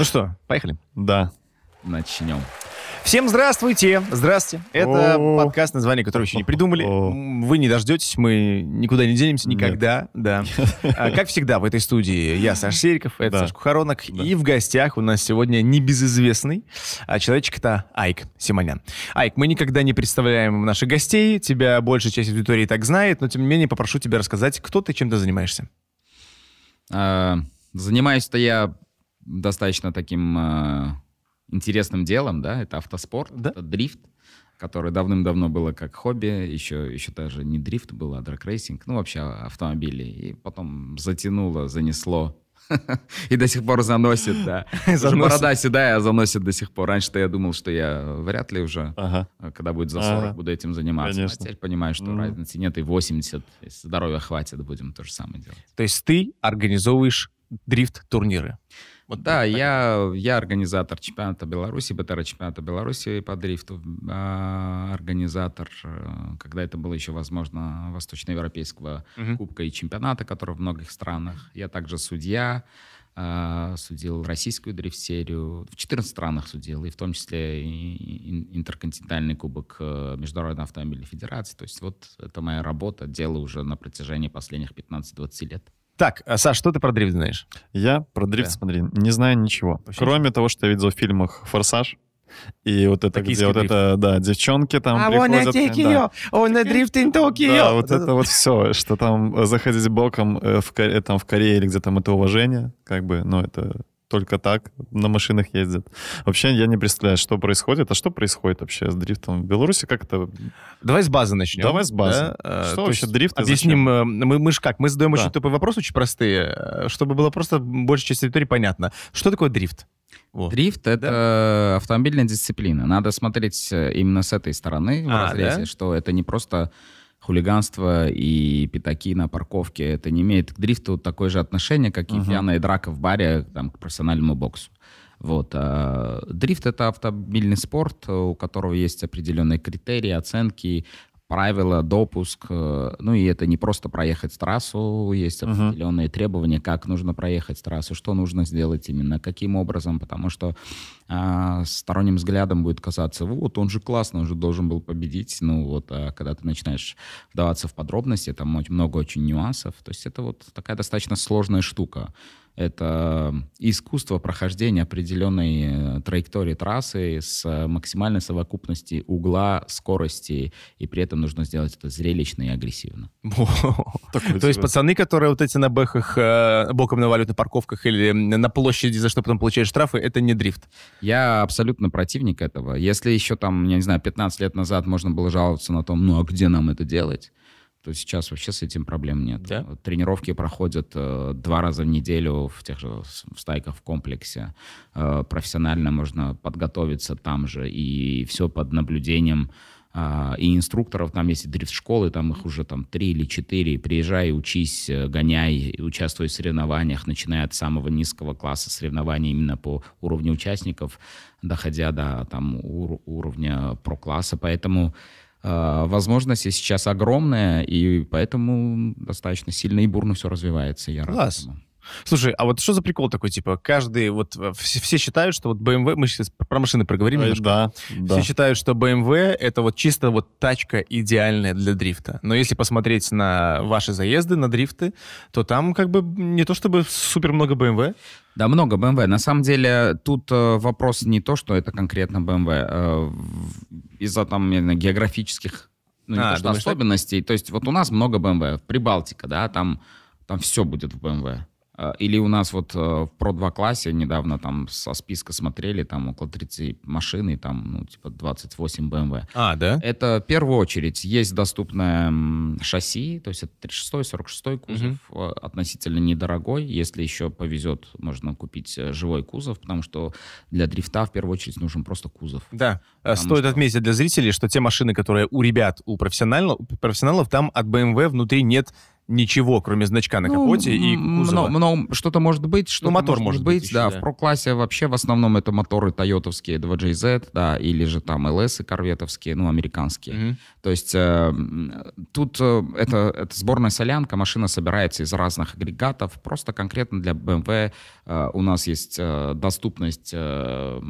Ну что, поехали? Да. Начнем. Всем здравствуйте! Здрасте! Это О-о-о. подкаст, название которого еще не придумали. О-о-о. Вы не дождетесь, мы никуда не денемся никогда. Нет. Да. А, как всегда, в этой студии я Саш Сериков, это да. Саш Кухаронок. Да. И в гостях у нас сегодня небезызвестный а человечек это Айк Симонян. Айк, мы никогда не представляем наших гостей. Тебя большая часть аудитории так знает, но тем не менее попрошу тебя рассказать, кто ты, чем ты занимаешься. А, занимаюсь-то я достаточно таким э, интересным делом, да, это автоспорт, да? это дрифт, который давным-давно было как хобби, еще, еще даже не дрифт был, а драг ну, вообще а, автомобили, и потом затянуло, занесло, и до сих пор заносит, да. Заносит. Борода седая, а заносит до сих пор. Раньше-то я думал, что я вряд ли уже, ага. Э, когда будет за 40, ага. буду этим заниматься. Конечно. А теперь понимаю, что mm. разницы нет, и 80. Если здоровья хватит, будем то же самое делать. То есть ты организовываешь дрифт-турниры? Вот да, я, я организатор чемпионата Беларуси, БТР-чемпионата Беларуси по дрифту, а, организатор, э, когда это было еще возможно, Восточноевропейского угу. кубка и чемпионата, который в многих странах. Я также судья, а, судил российскую дрифт-серию, в 14 странах судил, и в том числе и, и интерконтинентальный кубок э, Международной автомобильной федерации. То есть вот это моя работа, дело уже на протяжении последних 15-20 лет. Так, а, Саш, что ты про дрифт знаешь? Я про дрифт, да. смотри, не знаю ничего. Вообще Кроме ничего. того, что я видел в фильмах «Форсаж», и вот это, Токийский где дрифт. вот это, да, девчонки там а приходят. Э, да. Он на дрифт in Tokyo. Да, вот это вот все, что там э, заходить боком э, в, там, в Корее или где там это уважение, как бы, ну, это только так на машинах ездят. Вообще я не представляю, что происходит. А что происходит вообще с дрифтом в Беларуси? Как это... Давай с базы начнем. Давай с базы. Да? Что а, То вообще дрифт? Объясним. Э, мы, мы же как? Мы задаем да. очень тупые вопросы, очень простые, э, чтобы было просто большая часть территории понятно. Что такое дрифт? Вот. Дрифт — это да? автомобильная дисциплина. Надо смотреть э, именно с этой стороны, а, разрезе, да? что это не просто хулиганство и пятаки на парковке, это не имеет к дрифту такое же отношение, как и uh-huh. пьяная драка в баре там, к профессиональному боксу. Вот. А дрифт — это автомобильный спорт, у которого есть определенные критерии, оценки, правила, допуск. Э, ну и это не просто проехать трассу, есть определенные uh-huh. требования, как нужно проехать трассу, что нужно сделать именно, каким образом, потому что э, сторонним взглядом будет казаться, вот он же классно, он же должен был победить. Ну вот, а когда ты начинаешь вдаваться в подробности, там много очень нюансов. То есть это вот такая достаточно сложная штука это искусство прохождения определенной э, траектории трассы с э, максимальной совокупностью угла, скорости, и при этом нужно сделать это зрелищно и агрессивно. То есть пацаны, которые вот эти на бэхах, э, боком на валютных парковках или на площади, за что потом получаешь штрафы, это не дрифт? Я абсолютно противник этого. Если еще там, я не знаю, 15 лет назад можно было жаловаться на том, ну а где нам это делать? то сейчас вообще с этим проблем нет. Да? Тренировки проходят э, два раза в неделю в тех же в стайках в комплексе. Э, профессионально можно подготовиться там же. И все под наблюдением э, и инструкторов. Там есть дрифт-школы, там их уже там три или четыре. Приезжай, учись, э, гоняй, участвуй в соревнованиях, начиная от самого низкого класса соревнований именно по уровню участников, доходя до там, ур- уровня про-класса. Поэтому... Э, а, возможности сейчас огромная, и поэтому достаточно сильно и бурно все развивается. Я Класс. Рад этому. Слушай, а вот что за прикол такой, типа, каждый, вот э, все, все считают, что вот BMW, мы сейчас про машины проговорим э, немножко. Да, да. Все считают, что BMW это вот чисто вот тачка идеальная для дрифта. Но если посмотреть на ваши заезды, на дрифты, то там как бы не то чтобы супер много BMW. Да, много BMW. На самом деле тут э, вопрос не то, что это конкретно BMW. Э, из-за там наверное, географических ну, а, то, что думаешь, особенностей. Так? То есть вот у нас много BMW. Прибалтика, да, там, там все будет в BMW. А, или у нас вот э, в Pro 2 классе недавно там со списка смотрели, там около 30 машин и там, ну, типа 28 BMW. А, да? Это в первую очередь есть доступное шасси, то есть это 36 46 кузов, угу. относительно недорогой. Если еще повезет, можно купить э, живой кузов, потому что для дрифта в первую очередь нужен просто кузов. Да, стоит что... отметить для зрителей, что те машины, которые у ребят, у профессионалов, профессионалов там от BMW внутри нет ничего, кроме значка на ну, капоте ну, и кузова. Но, но что-то может быть, что ну, мотор может, может быть, быть да, еще, да. В про-классе вообще в основном это моторы тойотовские, 2JZ, да, или же там LS и корветовские, ну, американские. Mm-hmm. То есть э, тут э, это, это сборная солянка, машина собирается из разных агрегатов, просто конкретно для BMW эм э, у нас есть э, доступность э,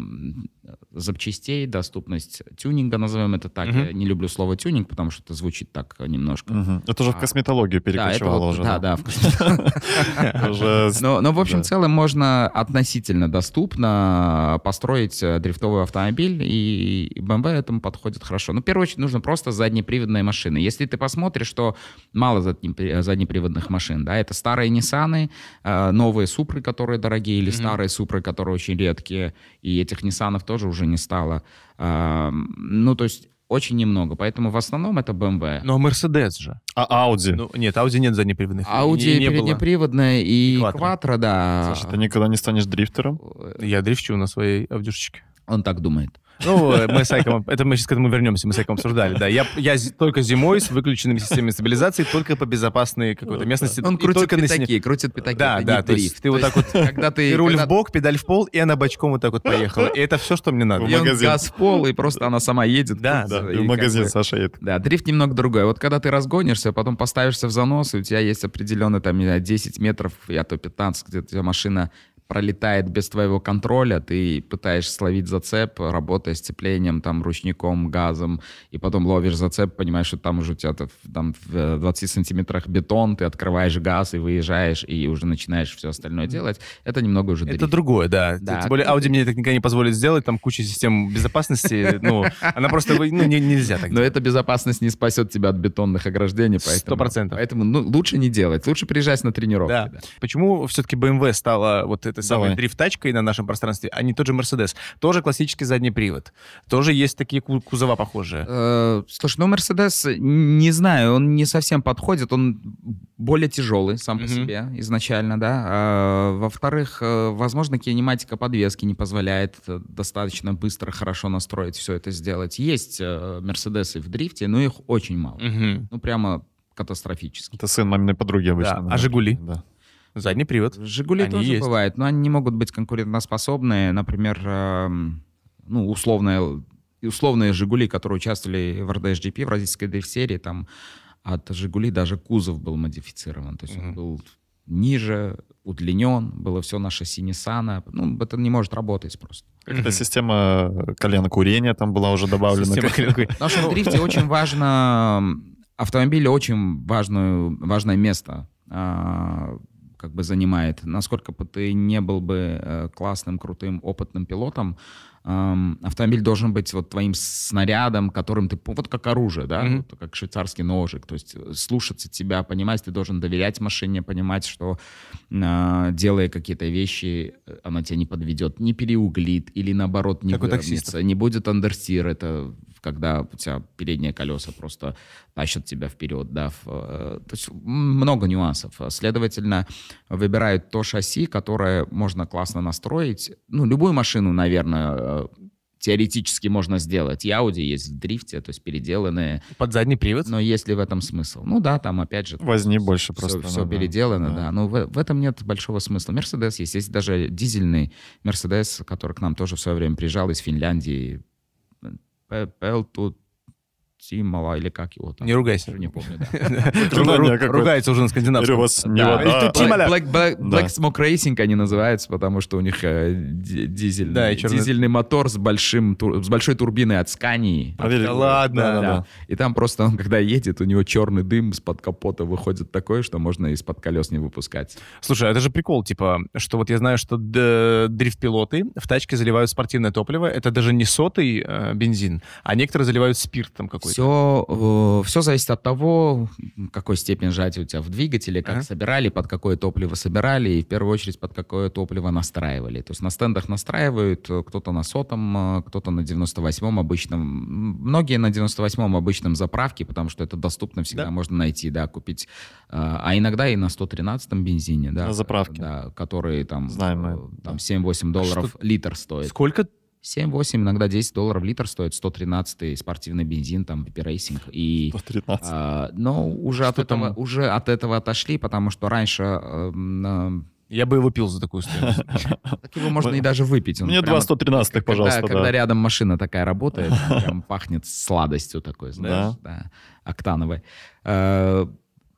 запчастей, доступность тюнинга, назовем это так. Угу. Я не люблю слово тюнинг, потому что это звучит так немножко. Угу. Это уже а, в косметологию перекочевало да, уже. Да, да, Но, в общем, в целом можно относительно доступно построить э, дрифтовый автомобиль, и BMW этому подходит хорошо. Но ну, в первую очередь нужно просто заднеприводные машины. Если ты посмотришь, что мало заднеприводных машин, да, это старые Nissan, э, новые Супры, которые дорогие, или старые Супры, которые очень редкие, и этих Nissan тоже тоже уже не стало. А, ну, то есть очень немного. Поэтому в основном это BMW. Но Mercedes же. А Audi? Ну, нет, Audi нет заднеприводных. Audi не, не переднеприводная и Quattro, да. Слушай, ты никогда не станешь дрифтером? Я дрифчу на своей авдюшечке. Он так думает. Ну, э, мы с Айком, это мы сейчас к этому вернемся, мы с Айком обсуждали, да. Я, я только зимой с выключенными системами стабилизации, только по безопасной какой-то местности. Он крутит пятаки, на... крутит пятаки. Да, да, то есть ты вот так вот, когда ты руль в бок, педаль в пол, и она бочком вот так вот поехала. И это все, что мне надо. И он газ в пол, и просто она сама едет. Да, да, в магазин Саша едет. Да, дрифт немного другой. Вот когда ты разгонишься, а потом поставишься в занос, и у тебя есть определенный там, не знаю, 10 метров, я то 15, где-то машина пролетает без твоего контроля, ты пытаешься словить зацеп, работая сцеплением, там, ручником, газом, и потом ловишь зацеп, понимаешь, что там уже у тебя там, в 20 э, сантиметрах бетон, ты открываешь газ и выезжаешь, и уже начинаешь все остальное делать. Это немного уже дрифт. Это другое, да. да. Тем более Audi мне так никогда не позволит сделать, там куча систем безопасности, ну, она просто, ну, нельзя так Но эта безопасность не спасет тебя от бетонных ограждений, поэтому... Сто процентов. Поэтому, ну, лучше не делать, лучше приезжать на тренировки. Да. Почему все-таки BMW стала вот это этой Давай. самой дрифтачкой на нашем пространстве, а не тот же Мерседес. Тоже классический задний привод. Тоже есть такие кузова похожие. Э, слушай, ну Мерседес, не знаю, он не совсем подходит. Он более тяжелый сам по себе изначально, да. А, во-вторых, э, возможно, кинематика подвески не позволяет э, достаточно быстро, хорошо настроить все это сделать. Есть Мерседесы в дрифте, но их очень мало. Ну прямо катастрофически. Это сын маминой подруги обычно. Да. А «Жигули»? Да. Задний привод. Жигули они тоже есть. бывают, но они не могут быть конкурентоспособны. Например, э, ну, условные, условные Жигули, которые участвовали в RDSGP, в российской дрифт-серии, там от Жигули даже кузов был модифицирован. То есть mm-hmm. он был ниже, удлинен, было все наше синесана. Ну, это не может работать просто. Как-то mm-hmm. система коленокурения там была уже добавлена. В нашем дрифте очень важно... Эм, Автомобиле очень важную, важное место. А, как бы занимает. Насколько бы ты не был бы э, классным, крутым, опытным пилотом, эм, автомобиль должен быть вот твоим снарядом, которым ты, вот как оружие, да, mm-hmm. вот как швейцарский ножик, то есть э, слушаться тебя, понимать, ты должен доверять машине, понимать, что э, делая какие-то вещи, э, она тебя не подведет, не переуглит или наоборот не как не будет андерстир, это когда у тебя передние колеса просто тащат тебя вперед, да, в, э, то есть много нюансов. Следовательно, выбирают то шасси, которое можно классно настроить. Ну, любую машину, наверное, э, теоретически можно сделать. И Audi есть в дрифте, то есть переделанные. Под задний привод? Но есть ли в этом смысл? Ну да, там опять же... Возни там, больше все, просто. Все, ну да, переделано, да. да. Но ну, в, в этом нет большого смысла. Мерседес есть. Есть даже дизельный Мерседес, который к нам тоже в свое время приезжал из Финляндии pelo todo. Тимова или как его там. Не ругайся. Не помню, да. Ругается уже на скандинавском. не вода. А, Black Smoke Racing они называются, потому что у них э, дизельный мотор с большой турбиной от Скании. Ладно. И там просто он, когда едет, у него черный дым из-под капота выходит такой, что можно из-под колес не выпускать. Слушай, а это же прикол, типа, что вот я знаю, что дрифт-пилоты в тачке заливают спортивное топливо. Это даже не сотый э, бензин, а некоторые заливают спирт там какой-то какой-то? Все, э, все зависит от того, какой степень сжатия у тебя в двигателе, как ага. собирали, под какое топливо собирали, и в первую очередь под какое топливо настраивали. То есть на стендах настраивают, э, кто-то на сотом, э, кто-то на 98-м обычном. Многие на 98-м обычном заправке, потому что это доступно всегда, да? можно найти, да, купить. Э, а иногда и на 113-м бензине, да. На заправке. Да, которые там, Знаем мы. там 7-8 долларов а что... литр стоит. Сколько 7-8, иногда 10 долларов литр стоит 113 спортивный бензин, там, пипирейсинг. И, 113. А, но уже от, этого, уже от этого отошли, потому что раньше... Э, э, я бы его пил за такую стоимость. Так его можно и даже выпить. Мне 2 113 пожалуйста. Когда рядом машина такая работает, пахнет сладостью такой, знаешь, октановой. Э,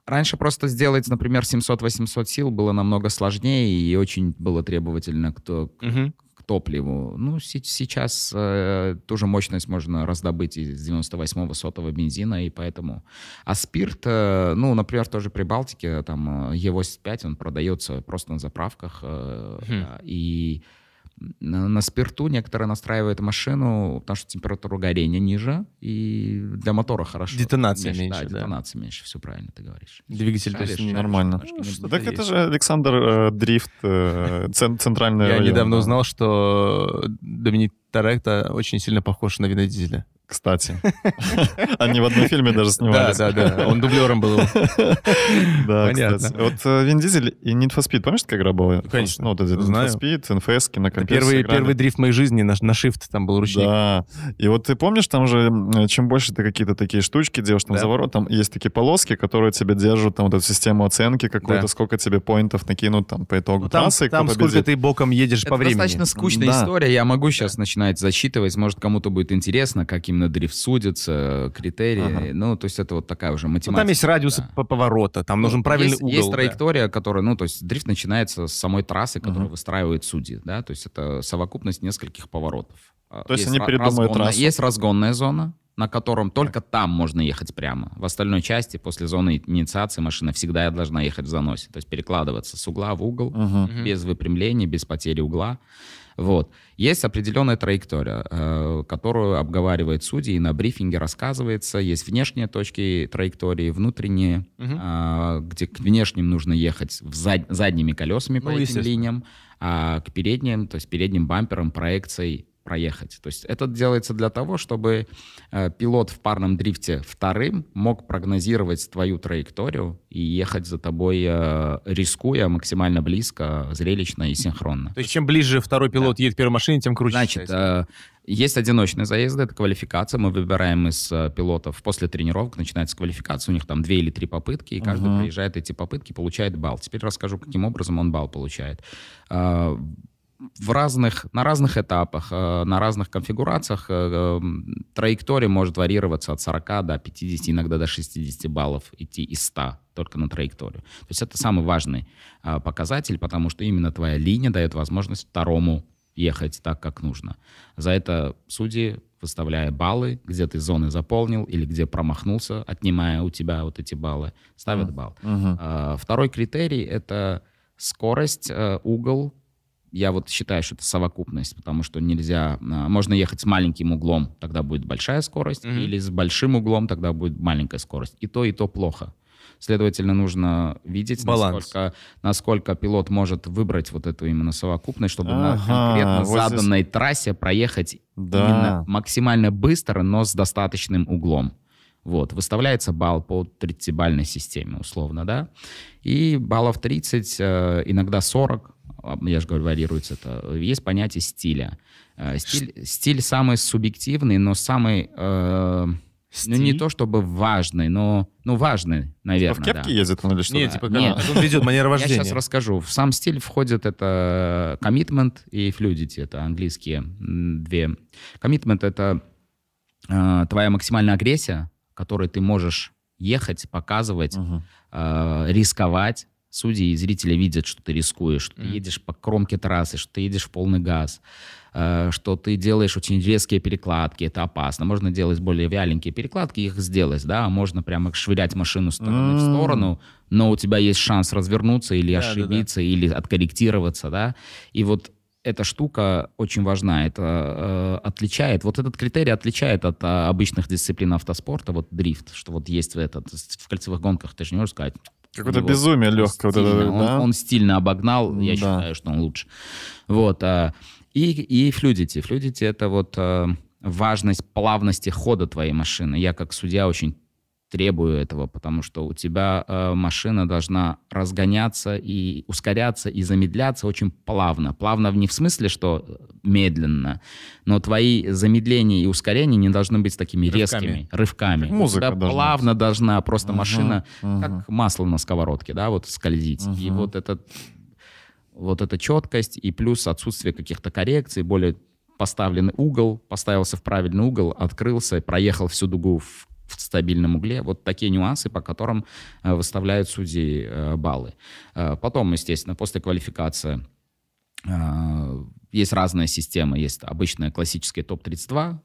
раньше просто сделать, например, 700-800 сил было намного сложнее и очень было требовательно кто топливу. Ну, сейчас э, ту же мощность можно раздобыть из 98-го сотого бензина, и поэтому... А спирт, э, ну, например, тоже при Балтике, там, э, Е85, он продается просто на заправках, э, хм. и на спирту некоторые настраивают машину, потому что температура горения ниже, и для мотора хорошо. Детонация меньше. меньше да, да, детонация меньше, все правильно ты говоришь. Двигатель, шаришь, то есть шаришь, нормально. Шаришь, ну, что, так это же Александр э, Дрифт, э, центральная... Я недавно узнал, что Доминик Торетто очень сильно похож на Вина Дизеля. Кстати. Они в одном фильме даже снимались. Да, да, да. Он дублером был. Да, кстати. Вот э, Вин Дизель и Need for Speed, помнишь, как игра была? Конечно. Ну, вот Need for Speed, NFS, на компьютере Первый дрифт моей жизни на Shift там был ручник. Да. И вот ты помнишь, там же, э, чем больше ты какие-то такие штучки делаешь, там заворот, там есть такие полоски, которые тебе держат, там вот эту систему оценки какую-то, сколько тебе поинтов накинут там по итогу ну, трассы, Там сколько ты боком едешь по времени. достаточно скучная история, я могу сейчас начинать начинает засчитывать, может, кому-то будет интересно, как именно дрифт судится, критерии, ага. ну, то есть это вот такая уже математика. Ну, там есть радиус да. поворота, там ну, нужен правильный есть, угол. Есть да. траектория, которая, ну, то есть дрифт начинается с самой трассы, которую ага. выстраивает судьи, да, то есть это совокупность нескольких поворотов. А, то есть, есть они передумают разгонная, трассу? Есть разгонная зона, на котором только там можно ехать прямо. В остальной части после зоны инициации машина всегда должна ехать в заносе, то есть перекладываться с угла в угол, угу. без выпрямления, без потери угла. Вот. Есть определенная траектория, э, которую обговаривает судьи, и на брифинге рассказывается. Есть внешние точки траектории, внутренние, угу. где к внешним нужно ехать в зад, задними колесами ну, по этим линиям, а к передним, то есть передним бампером, проекцией проехать. То есть это делается для того, чтобы э, пилот в парном дрифте вторым мог прогнозировать твою траекторию и ехать за тобой, э, рискуя максимально близко, зрелищно и синхронно. То есть чем ближе второй пилот да. едет к первой машине, тем круче. Значит, э, есть одиночные заезды, это квалификация. Мы выбираем из пилотов после тренировок, начинается квалификация, у них там две или три попытки, и uh-huh. каждый приезжает эти попытки, получает балл. Теперь расскажу, каким образом он балл получает в разных, на разных этапах, э, на разных конфигурациях э, э, траектория может варьироваться от 40 до 50, иногда до 60 баллов идти из 100 только на траекторию. То есть это самый важный показатель, потому что именно твоя линия дает возможность второму ехать так, как нужно. За это судьи, выставляя баллы, где ты зоны заполнил или где промахнулся, отнимая у тебя вот эти баллы, ставят балл. Uh-huh. Второй критерий — это скорость, угол я вот считаю, что это совокупность, потому что нельзя... А, можно ехать с маленьким углом, тогда будет большая скорость, mm-hmm. или с большим углом, тогда будет маленькая скорость. И то, и то плохо. Следовательно, нужно видеть, насколько, насколько пилот может выбрать вот эту именно совокупность, чтобы ага, на конкретно вот заданной трассе проехать да. именно максимально быстро, но с достаточным углом. Вот, выставляется балл по 30-бальной системе, условно, да. И баллов 30, э, иногда 40, а, я же говорю, варьируется это. Есть понятие стиля. Э, стиль, Ш... стиль самый субъективный, но самый... Э, Ну, не то чтобы важный, но ну, важный, наверное. Типа в кепке да. ездит он или что? Нет, типа Нет. он ведет манер вождения. Я сейчас расскажу. В сам стиль входит это э, commitment и fluidity, это английские две. Commitment — это э, твоя максимальная агрессия, которой ты можешь ехать, показывать, угу. э, рисковать, судьи и зрители видят, что ты рискуешь, что ты едешь по кромке трассы, что ты едешь в полный газ, э, что ты делаешь очень резкие перекладки, это опасно. Можно делать более вяленькие перекладки, их сделать, да, а можно прямо швырять машину с стороны mm. в сторону, но у тебя есть шанс развернуться или да, ошибиться, да, да. или откорректироваться, да. И вот эта штука очень важна, это э, отличает, вот этот критерий отличает от э, обычных дисциплин автоспорта, вот дрифт, что вот есть в этот, в кольцевых гонках ты же не можешь сказать, Какое-то вот безумие легкое. Вот это, да? он, он стильно обогнал, я да. считаю, что он лучше. Вот. А, и, и флюдити. Флюдити — это вот а, важность плавности хода твоей машины. Я как судья очень требую этого, потому что у тебя э, машина должна разгоняться и ускоряться и замедляться очень плавно. Плавно не в смысле, что э, медленно, но твои замедления и ускорения не должны быть такими рывками. резкими, рывками. Как музыка должна плавно быть. должна просто угу, машина угу. как масло на сковородке, да, вот скользить. Угу. И вот этот, вот эта четкость и плюс отсутствие каких-то коррекций, более поставленный угол, поставился в правильный угол, открылся, проехал всю дугу в в стабильном угле. Вот такие нюансы, по которым э, выставляют судьи э, баллы. Э, потом, естественно, после квалификации есть разная система. Есть обычная классическая топ-32,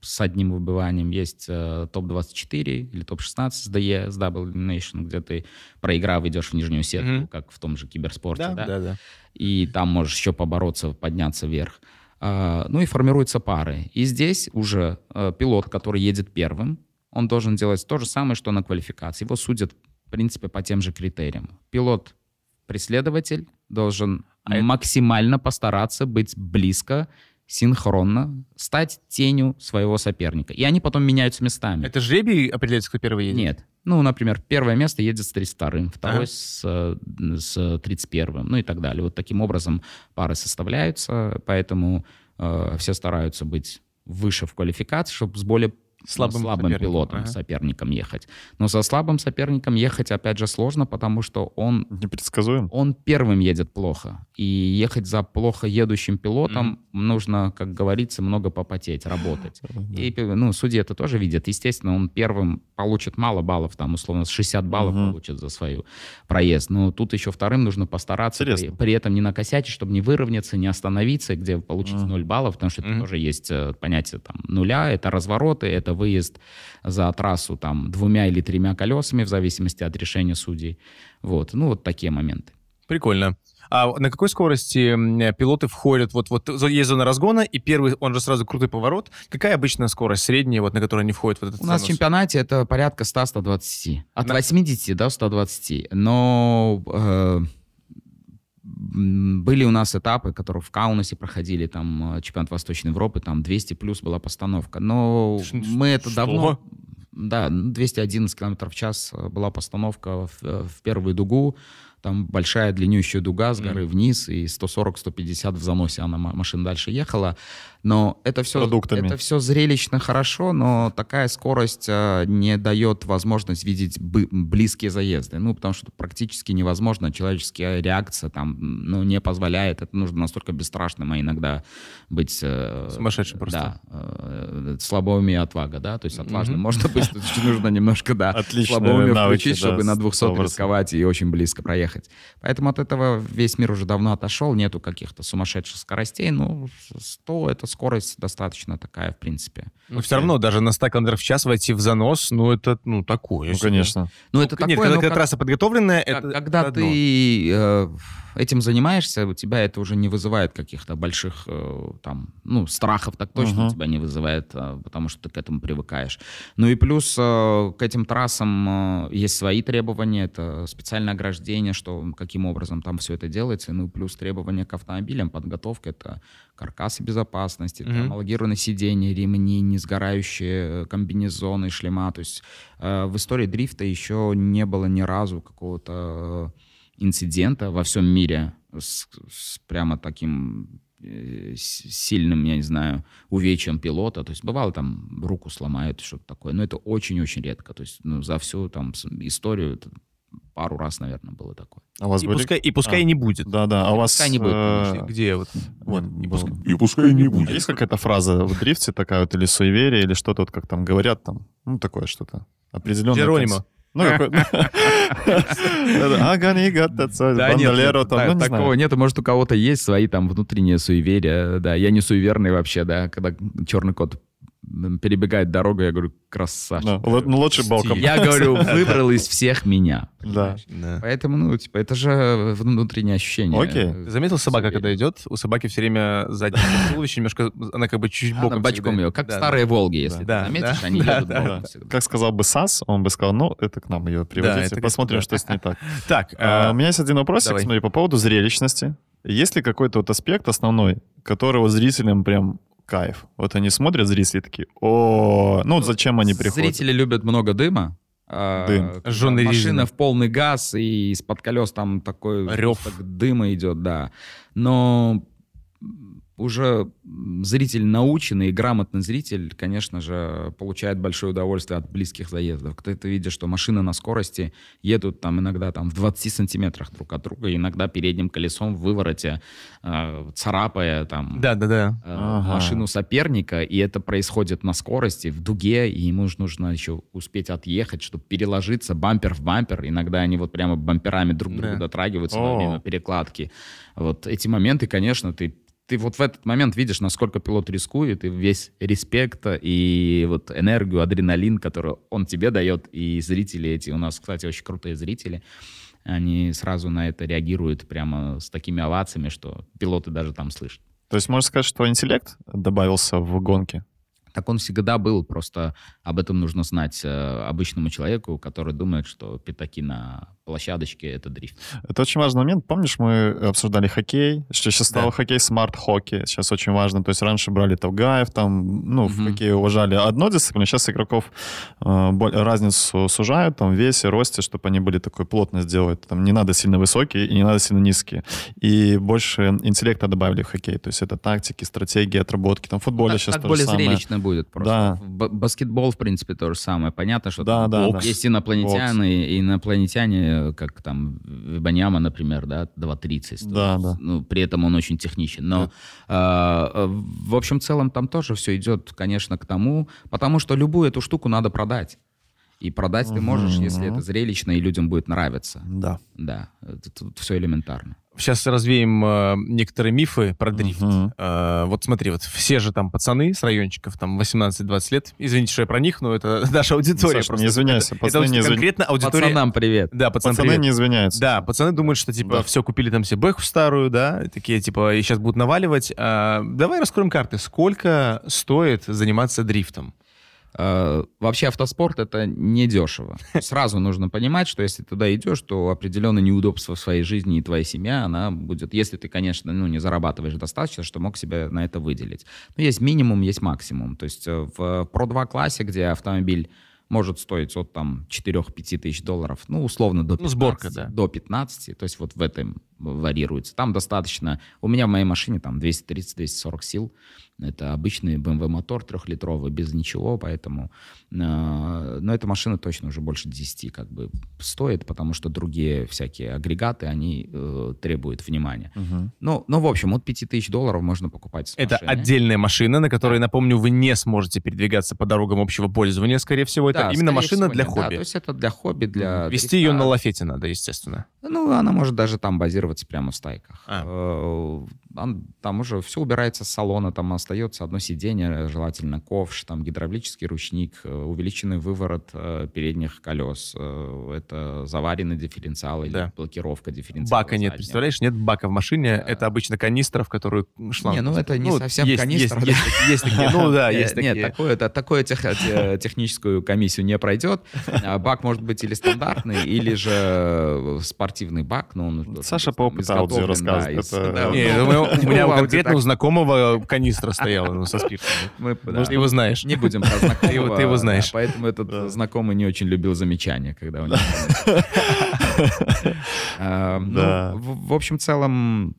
с одним выбыванием. Есть э, топ-24 или топ-16 с DE, с Double Elimination, где ты, проиграв, идешь в нижнюю сетку, mm-hmm. как в том же киберспорте. да? Да, да. И там можешь еще побороться, подняться вверх. А, ну и формируются пары. И здесь уже э, пилот, который едет первым, он должен делать то же самое, что на квалификации. Его судят, в принципе, по тем же критериям. Пилот-преследователь должен а максимально это... постараться быть близко, синхронно, стать тенью своего соперника. И они потом меняются местами. Это жребий определяется, кто первый едет? Нет. Ну, например, первое место едет с 32-м, второй ага. с, э, с 31-м, ну и так далее. Вот таким образом пары составляются, поэтому э, все стараются быть выше в квалификации, чтобы с более слабым, слабым соперником. пилотом, ага. соперником ехать. Но со слабым соперником ехать, опять же, сложно, потому что он... Непредсказуем. Он первым едет плохо. И ехать за плохо едущим пилотом mm. нужно, как говорится, много попотеть, работать. И, ну, судьи это тоже видят. Естественно, он первым получит мало баллов, там, условно, 60 баллов uh-huh. получит за свою проезд. Но тут еще вторым нужно постараться, при, при этом не накосячить, чтобы не выровняться, не остановиться, где получить uh-huh. 0 баллов, потому что uh-huh. это тоже есть э, понятие там нуля, это развороты, это выезд за трассу там двумя или тремя колесами, в зависимости от решения судей. Вот, ну вот такие моменты. Прикольно. А на какой скорости пилоты входят? Вот, вот есть зона разгона, и первый, он же сразу крутой поворот. Какая обычная скорость средняя, вот, на которой они входят? Вот У нас в чемпионате это порядка 100-120. От на... 80 до 120. Но... Э были у нас этапы, которые в Каунасе проходили, там, э, чемпионат Восточной Европы, там 200 плюс была постановка. Но мы это что? давно... Да, 211 километров в час э, была постановка в, э, в первую дугу. Там большая длиннющая дуга с горы mm. вниз и 140-150 в заносе она машина дальше ехала. Но это все, продуктами. это все зрелищно хорошо, но такая скорость э, не дает возможность видеть близкие заезды. Ну, потому что практически невозможно, человеческая реакция там, ну, не позволяет. Это нужно настолько бесстрашным, а иногда быть... Э, Сумасшедшим э, просто. Да. Э, слабоуми и отвага, да, то есть отважным. Mm-hmm. Можно быть, нужно немножко, да, слабоуми навычи, включить, чтобы на 200 100%. рисковать и очень близко проехать. Поэтому от этого весь мир уже давно отошел, нету каких-то сумасшедших скоростей, ну, 100 — это скорость достаточно такая, в принципе. Но ну, все равно даже на 100 км в час войти в занос, ну, это, ну, такое. Ну, конечно. Ну, это такое, Нет, когда ну, как... трасса подготовленная, это Когда это ты э, этим занимаешься, у тебя это уже не вызывает каких-то больших, э, там, ну, страхов так точно угу. тебя не вызывает, э, потому что ты к этому привыкаешь. Ну и плюс э, к этим трассам э, есть свои требования, это специальное ограждение, что каким образом там все это делается, ну и плюс требования к автомобилям, подготовка, это каркасы безопасности, безопасности, mm-hmm. там, аллогированные сиденья, ремни, не сгорающие э, комбинезоны, шлема. То есть э, в истории дрифта еще не было ни разу какого-то э, инцидента во всем мире с, с прямо таким э, сильным, я не знаю, увечьем пилота. То есть бывало там руку сломают, что-то такое. Но это очень-очень редко. То есть ну, за всю там историю это пару раз, наверное, было такое. А у вас и, были... пускай, и пускай а, не будет. Да, да. А у вас... Пускай не будет. Э... Где вот? вот и, пускай... и пускай не а будет. А есть какая-то фраза в дрифте такая вот, или суеверие, или что-то вот как там говорят там, ну такое что-то. Определенное. Джеронимо. Ну, какой... Агани, Бандалеро, там, ну, Такого нет, может, у кого-то есть свои там внутренние суеверия, да. Я не суеверный вообще, да, когда черный кот перебегает дорога я говорю, красавчик. Да, ну, лучше боком. Я говорю, выбрал из всех меня. Да. да. Поэтому, ну, типа, это же внутреннее ощущение. Окей. Ты э, заметил собака, когда идет? У собаки все время заднее туловище немножко, она как бы чуть боком. Она бочком ее, как да, старые да. «Волги», если да, ты заметишь, да, они да, едут да, боком. Да. Как сказал бы САС, он бы сказал, ну, это к нам ее приводите, да, посмотрим, что с ней так. Так, а, а, у меня есть один вопросик, смотри, по поводу зрелищности. Есть ли какой-то вот аспект основной, которого зрителям прям кайф. Вот они смотрят, зрители такие, о, ну, ну зачем они приходят? Зрители любят много дыма. А, Дым. А, машина в полный газ, и из-под колес там такой Рев. дыма идет, да. Но уже зритель наученный грамотный зритель, конечно же, получает большое удовольствие от близких заездов. Когда ты видишь, что машины на скорости едут там иногда там в 20 сантиметрах друг от друга, иногда передним колесом в вывороте, э, царапая там да, да, да. Э, ага. машину соперника, и это происходит на скорости, в дуге, и ему же нужно еще успеть отъехать, чтобы переложиться бампер в бампер. Иногда они вот прямо бамперами друг к другу да. дотрагиваются О. во время перекладки. Вот эти моменты, конечно, ты ты вот в этот момент видишь, насколько пилот рискует, и весь респект, а, и вот энергию, адреналин, который он тебе дает, и зрители эти, у нас, кстати, очень крутые зрители, они сразу на это реагируют прямо с такими овациями, что пилоты даже там слышат. То есть можно сказать, что интеллект добавился в гонке? Так он всегда был, просто об этом нужно знать э, обычному человеку, который думает, что пятаки на площадочке это дрифт. Это очень важный момент. Помнишь, мы обсуждали хоккей, что сейчас стало да. хоккей смарт-хоккей. Сейчас очень важно. То есть раньше брали Толгаев, там, ну, угу. в хоккее уважали одно дисциплину, сейчас игроков э, разницу сужают, там, весе, росте, чтобы они были такой плотно сделать. Там не надо сильно высокие и не надо сильно низкие. И больше интеллекта добавили в хоккей. То есть это тактики, стратегии, отработки. Там в футболе ну, так, сейчас так то более же самое. зрелищно будет просто. Да. Б- баскетбол, в принципе, то же самое. Понятно, что да, да, бокс. да. есть инопланетяне, бокс. и инопланетяне э, как там Вибаньяма, например, да, 2.30. Да, да. Ну, при этом он очень техничен. Но да. э, в общем целом там тоже все идет, конечно, к тому, потому что любую эту штуку надо продать. И продать угу, ты можешь, если это зрелищно и людям будет нравиться. Да. Да, тут все элементарно сейчас развеем э, некоторые мифы про дрифт. Uh-huh. Э, вот смотри, вот все же там пацаны с райончиков, там 18-20 лет. Извините, что я про них, но это наша аудитория. Ну, Саша, просто. не извиняйся, это, пацаны это, не конкретно извин... аудитория. Пацанам привет. Да, пацан, пацаны привет. не извиняются. Да, пацаны думают, что типа да. все купили там себе бэху старую, да, такие типа и сейчас будут наваливать. А, давай раскроем карты. Сколько стоит заниматься дрифтом? Э, вообще автоспорт это не дешево. Сразу нужно понимать, что если туда идешь, то определенные неудобства в своей жизни и твоя семья, она будет, если ты, конечно, ну, не зарабатываешь достаточно, что мог себя на это выделить. Но ну, есть минимум, есть максимум. То есть э, в Pro 2 классе, где автомобиль может стоить от там 4-5 тысяч долларов, ну, условно, до 15. Ну, сборка, да. До 15, то есть вот в этом варьируется. Там достаточно... У меня в моей машине там 230-240 сил. Это обычный BMW эм мотор трехлитровый, без ничего, поэтому... Э, но эта машина точно уже больше 10 как бы стоит, потому что другие всякие агрегаты, они э, требуют внимания. Угу. Ну, ну, в общем, от 5000 долларов можно покупать Это машины. отдельная машина, на которой, напомню, вы не сможете передвигаться по дорогам общего пользования, скорее всего. Это да, именно машина всего, для хобби. Да, то есть это для хобби, для... Вести ее на лафете надо, естественно. Ну, она может даже там базироваться прямо в стайках. А. Э, там уже все убирается с салона, там остается одно сиденье, желательно ковш, там гидравлический ручник, э, увеличенный выворот э, передних колес, это заваренный дифференциал или да. блокировка дифференциала. Бака нет, представляешь, нет бака в машине, да. это обычно канистра, в которую шланг. Не, ну это не ну, совсем есть, канистра. Есть, да. есть, есть такие, ну да, есть такие. Нет, такое, такое тех, техническую комиссию не пройдет. А бак может быть или стандартный, или же спортивный активный баг, но он... Саша по опыту аудио рассказывает. Да, у меня конкретно у знакомого канистра стояла ну, со спиртом. Может, его знаешь. Не будем про знакомого. Ты его знаешь. А поэтому этот знакомый не очень любил замечания, когда у него... А, ну, в общем, целом,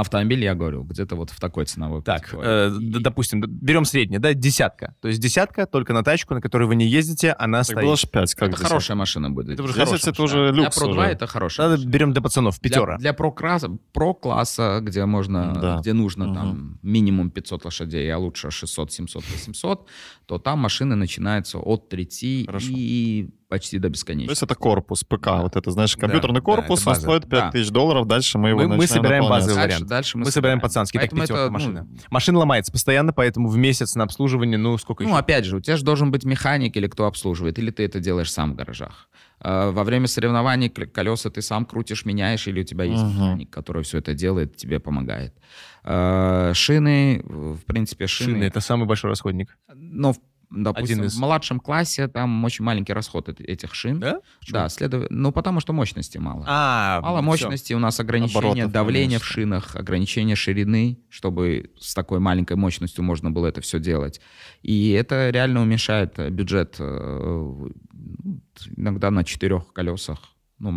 автомобиль, я говорю, где-то вот в такой ценовой Так, э, допустим, берем среднее, да, десятка. То есть десятка только на тачку, на которой вы не ездите, она так стоит. было же 5, как Это 10? хорошая машина будет. Это уже Здесь это уже люкс Для Pro 2 уже. это хорошая Надо машина. берем для пацанов, пятера. Для, для Pro-класса, pro где можно, Да. где нужно Мгм. там минимум 500 лошадей, а лучше 600, 700, 800, то там машины начинаются от 30 Хорошо. и почти до бесконечности. То есть это корпус ПК, да. вот это, знаешь, компьютерный да, корпус, да, он стоит 5000 да. долларов, дальше мы его Мы, мы собираем базовый вариант. Дальше, дальше мы, мы собираем пацанский, поэтому так это, машина. Ну, машина ломается постоянно, поэтому в месяц на обслуживание, ну сколько Ну опять же, у тебя же должен быть механик или кто обслуживает, или ты это делаешь сам в гаражах. А, во время соревнований колеса ты сам крутишь, меняешь, или у тебя есть uh-huh. механик, который все это делает, тебе помогает. А, шины, в принципе, шины... Шины — это самый большой расходник. Но, ну, в допустим, Один из... в младшем классе там очень маленький расход этих шин. Да? Почему? Да, следов... ну потому что мощности мало. А, мало все. мощности, у нас ограничение давления в шинах, ограничение ширины, чтобы с такой маленькой мощностью можно было это все делать. И это реально уменьшает э, бюджет э, ну, иногда на четырех колесах ну,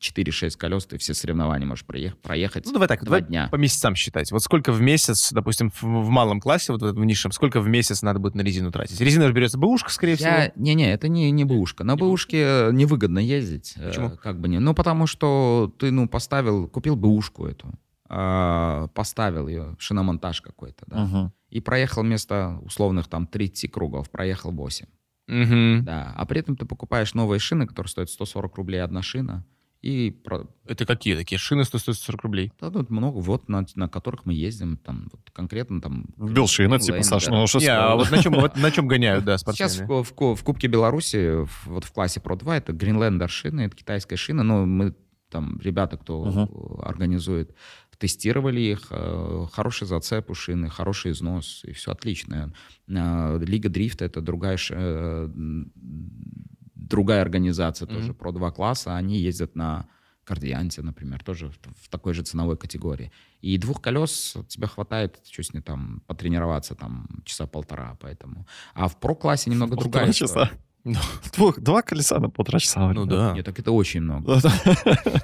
4-6 колес, ты все соревнования можешь проехать, проехать ну, давай так, два давай дня. по месяцам считать. Вот сколько в месяц, допустим, в, в малом классе, вот в этом низшем, сколько в месяц надо будет на резину тратить? Резина же берется бэушка, скорее Я... всего. Не-не, это не, не бэушка. На не бэушке э, невыгодно ездить. Э, Почему? Э, как бы не. Ну, потому что ты, ну, поставил, купил бэушку эту, э, поставил ее, шиномонтаж какой-то, да, угу. и проехал вместо условных там 30 кругов, проехал 8. Угу. Да, а при этом ты покупаешь новые шины, которые стоят 140 рублей одна шина, и продал. Это какие такие? Шины стоят 140 рублей? Да, тут много. Вот на, на которых мы ездим, там вот, конкретно там... В Вбил шины, типа, Саша ну что а вот на чем, вот, на чем гоняют, да, спортсмены? Сейчас в, в, в Кубке Беларуси, в, вот в классе Pro 2, это Гринлендер шины, это китайская шина, но мы там ребята, кто uh-huh. организует, тестировали их, э, хороший зацеп у шины, хороший износ, и все отлично. Э, Лига дрифта — это другая ш... Э, другая организация mm-hmm. тоже про два класса, они ездят на кардианте, например, тоже в такой же ценовой категории. И двух колес тебя хватает с ней там потренироваться там часа полтора, поэтому. А в про-классе немного в другая часа. Ну, два колеса на полтора часа. Ну да. Нет, так это очень много.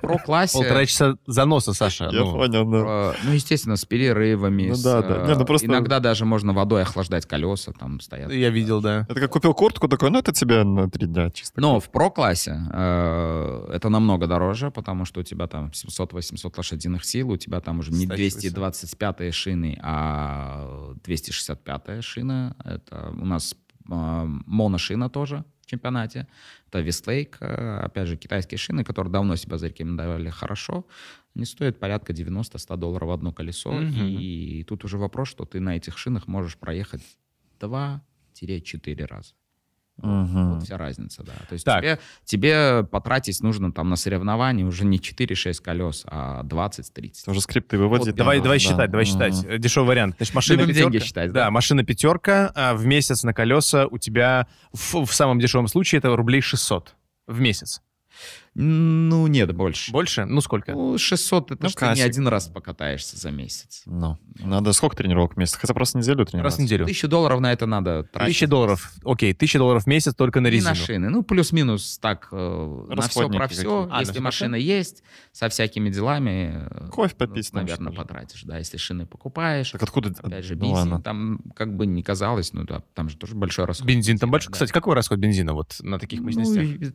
Про классе... Полтора часа заноса, Саша. Я ну, понял, да. ну, естественно, с перерывами. Ну да, да. Ну э, иногда даже можно водой охлаждать колеса, там стоят. Я видел, да. Это как купил куртку, такой, ну, это тебе на три дня чисто. Но в про-классе э, это намного дороже, потому что у тебя там 700-800 лошадиных сил, у тебя там уже не 225-я шины, а 265-я шина. Это у нас э, моношина тоже чемпионате. Это Вестлейк, э, опять же, китайские шины, которые давно себя зарекомендовали хорошо. Они стоят порядка 90-100 долларов в одно колесо. Mm-hmm. И тут уже вопрос, что ты на этих шинах можешь проехать 2-4 раза. Угу. Вот вся разница, да. То есть так. Тебе, тебе потратить нужно там на соревнования уже не 4-6 колес, а 20-30. Тоже скрипты выводит. Вот, давай, да, давай да. считать, давай угу. считать. Э, дешевый вариант. То машина Любим пятерка, деньги считать, да. да, машина пятерка а в месяц на колеса у тебя в, в самом дешевом случае это рублей 600 в месяц. Ну, нет, больше. Больше? Ну, сколько? Ну, 600 это ну, что не один раз покатаешься за месяц. Ну, надо сколько тренировок в месяц? Хотя просто неделю тренировок. Раз в неделю. Тысяча долларов на это надо тратить. Тысяча долларов. Окей, тысяча долларов в месяц только на резину. И на шины. Ну, плюс-минус так э, на все про все. А, если машина есть, со всякими делами... Э, Кофе ну, попить. Ну, наверное, там, потратишь, да, если шины покупаешь. Так откуда? Опять же, ну, бензин. Ну, там как бы не казалось, ну, да, там же тоже большой расход. Бензин там большой. Да. Кстати, какой расход бензина вот на таких ну, мощностях? Ну,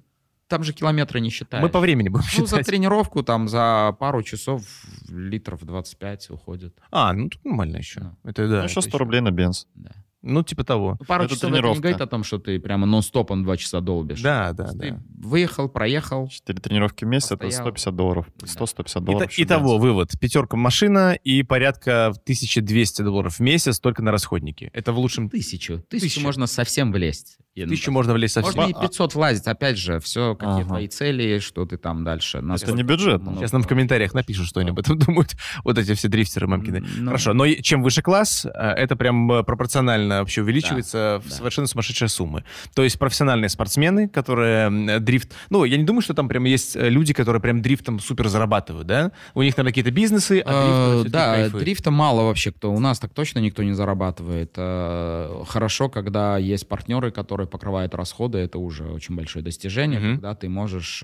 там же километры не считают. Мы по времени будем ну, считать. Ну, за тренировку там за пару часов литров 25 уходит. А, ну тут нормально еще. Да. Ну. Это, да, ну, еще 100 еще... рублей на бенз. Да. Ну, типа того. Ну, пару это часов тренировка. это не говорит о том, что ты прямо нон-стопом два часа долбишь. Да, да, да. выехал, проехал. Четыре тренировки в месяц — это 150 долларов. 100-150 долларов. И, итого, вывод. Пятерка машина и порядка 1200 долларов в месяц только на расходники. Это в лучшем... Тысячу. Тысячу можно совсем влезть. Тысячу можно влезть совсем. Можно и 500 а, а. влазить. Опять же, все, какие ага. твои цели, что ты там дальше. это не бюджет. Много. Сейчас нам в комментариях напишут, что они об этом думают. Вот эти все дрифтеры мамкины. Ну. Хорошо, но чем выше класс, э, это прям э, пропорционально реально вообще увеличивается да, в да. совершенно сумасшедшие суммы. То есть профессиональные спортсмены, которые дрифт... Ну, я не думаю, что там прям есть э, люди, которые прям дрифтом супер зарабатывают, да? У них, там какие-то бизнесы, а дрифт, э, Да, дрифта мало вообще кто. У нас так точно никто не зарабатывает. Э, хорошо, когда есть партнеры, которые покрывают расходы, это уже очень большое достижение, угу. когда ты можешь...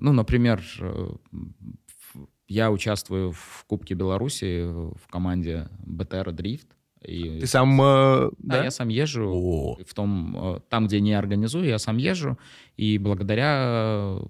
Ну, например, я участвую в Кубке Беларуси в команде БТР «Дрифт». И Ты сам, э, да? да? я сам езжу. О. В том, э, там, где не организую, я сам езжу. И благодаря э,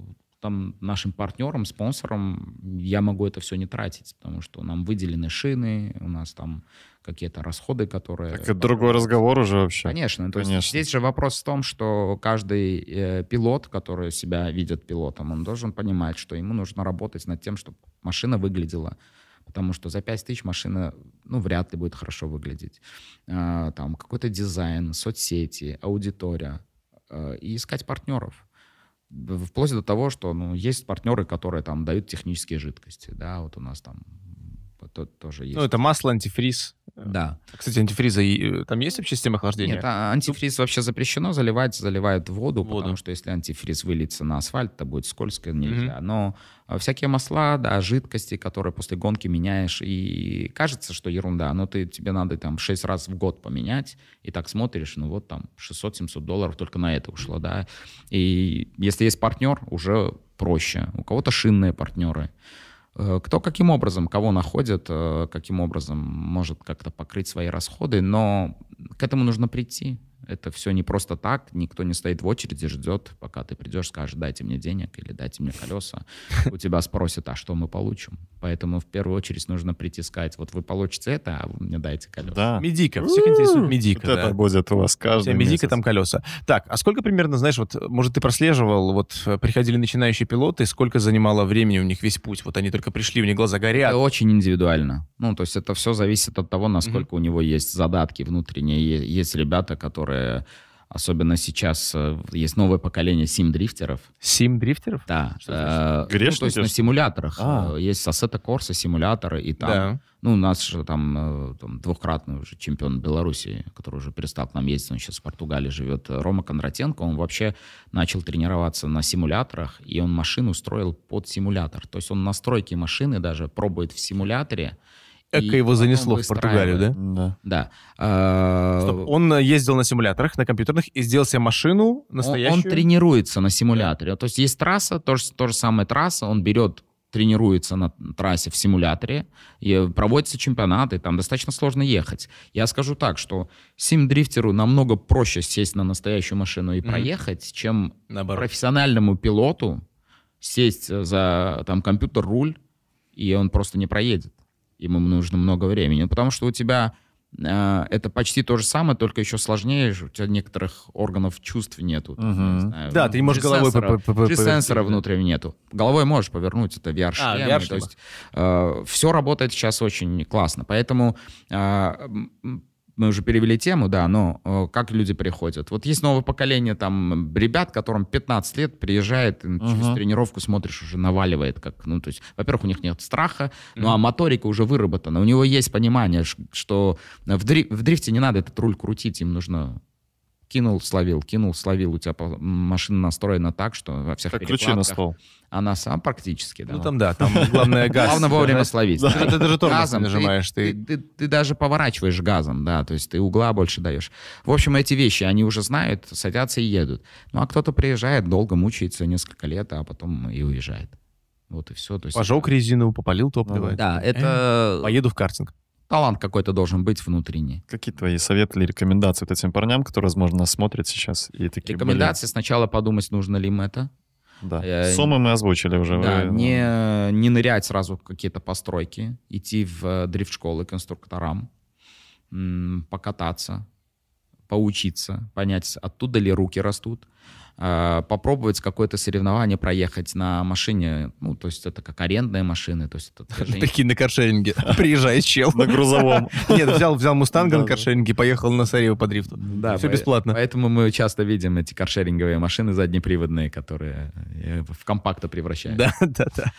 там, нашим партнерам, спонсорам я могу это все не тратить, потому что нам выделены шины, у нас там какие-то расходы, которые... Так это другой разговор уже вообще. Конечно. То Конечно. Есть здесь же вопрос в том, что каждый э, пилот, который себя видит пилотом, он должен понимать, что ему нужно работать над тем, чтобы машина выглядела потому что за 5 тысяч машина, ну, вряд ли будет хорошо выглядеть. А, там какой-то дизайн, соцсети, аудитория. А, и искать партнеров вплоть до того, что ну, есть партнеры, которые там дают технические жидкости, да, вот у нас там то, тоже ну, есть. Ну, это масло, антифриз. Да. А, кстати, антифриза э, там есть вообще система охлаждения? Нет, а, антифриз вообще запрещено заливать, заливают воду, воду, потому что если антифриз выльется на асфальт, то будет скользко, нельзя. Mm-hmm. Но а, всякие масла, да, жидкости, которые после гонки меняешь, и кажется, что ерунда, но ты, тебе надо там 6 раз в год поменять, и так смотришь, ну вот там 600-700 долларов только на это ушло, да. И если есть партнер, уже проще. У кого-то шинные партнеры. Э, кто каким образом, кого находит, э, каким образом может как-то покрыть свои расходы, но к этому нужно прийти. Это все не просто так. Никто не стоит в очереди, ждет, пока ты придешь, скажешь, дайте мне денег или дайте мне колеса. У тебя спросят, а что мы получим? Поэтому в первую очередь нужно притискать. Вот вы получите это, а вы мне дайте колеса. Да. Медика. Всех интересует медика. Вот да. Это будет у вас каждый Все медика, там колеса. Так, а сколько примерно, знаешь, вот, может, ты прослеживал, вот э, приходили начинающие пилоты, сколько занимало времени у них весь путь? Вот они только пришли, у них глаза горят. Это очень индивидуально. Ну, то есть это все зависит от того, насколько mm-hmm. у него есть задатки внутренние. Есть ребята, которые которые особенно сейчас э, есть новое поколение сим-дрифтеров. Сим-дрифтеров? Да. Что э, ну, то есть на симуляторах. А. Э, есть ассета Корса, симуляторы, и там... Да. Ну, у нас же там, там двухкратный уже чемпион Беларуси, который уже перестал к нам ездить, он сейчас в Португалии живет, Рома Кондратенко он вообще начал тренироваться на симуляторах, и он машину строил под симулятор. То есть он настройки машины даже пробует в симуляторе, Эко его занесло в Португалию, да? Да. А, он э, ездил на симуляторах, на компьютерных, и сделал себе машину настоящую? Он, тренируется на симуляторе. То есть есть трасса, то, же самое трасса, он берет тренируется на трассе в симуляторе, и проводятся чемпионаты, там достаточно сложно ехать. Я скажу так, что сим-дрифтеру намного проще сесть на настоящую машину и mm проехать, чем Наоборот. профессиональному пилоту сесть э, за там компьютер, руль, и он просто не проедет. Ему нужно много времени. Ну, потому что у тебя э, это почти то же самое, только еще сложнее. У тебя некоторых органов чувств нету. Угу. Не знаю, да, ну, ты не можешь головой сенсора, повернуть. сенсора внутреннего нету. Головой можешь повернуть, это vr а, VR То есть э, все работает сейчас очень классно. Поэтому э, мы уже перевели тему, да, но э, как люди приходят. Вот есть новое поколение там ребят, которым 15 лет приезжает, uh-huh. через тренировку смотришь, уже наваливает. Как, ну, то есть, во-первых, у них нет страха, uh-huh. ну, а моторика уже выработана. У него есть понимание, что в, дриф- в дрифте не надо этот руль крутить, им нужно кинул, словил, кинул, словил. У тебя машина настроена так, что во всех как на стол. Она сам практически, да. Ну, ну. там да, там главное газ. Главное вовремя словить. Ты, даже тормоз газом нажимаешь. Ты, ты... даже поворачиваешь газом, да, то есть ты угла больше даешь. В общем, эти вещи они уже знают, садятся и едут. Ну а кто-то приезжает, долго мучается, несколько лет, а потом и уезжает. Вот и все. То есть Пожег резину, попалил топливо. Ну, да, это... Э, поеду в картинг талант какой-то должен быть внутренний. Какие твои советы или рекомендации вот этим парням, которые, возможно, нас смотрят сейчас? И такие рекомендации были... сначала подумать, нужно ли им это. Да. Э, Суммы мы озвучили уже. Да, Вы... не, э, не нырять сразу в какие-то постройки, идти в э, дрифт-школы конструкторам, покататься, поучиться, понять, оттуда ли руки растут, а, попробовать какое-то соревнование проехать на машине, ну, то есть это как арендная машина, то есть это... Такие на каршеринге. Приезжай, чел. На грузовом. Нет, взял, взял Мустанга на каршеринге, поехал на Сарево по дрифту. Да. Все бесплатно. Поэтому мы часто видим эти каршеринговые машины заднеприводные, которые э, в компакта превращаются. Да, да, да.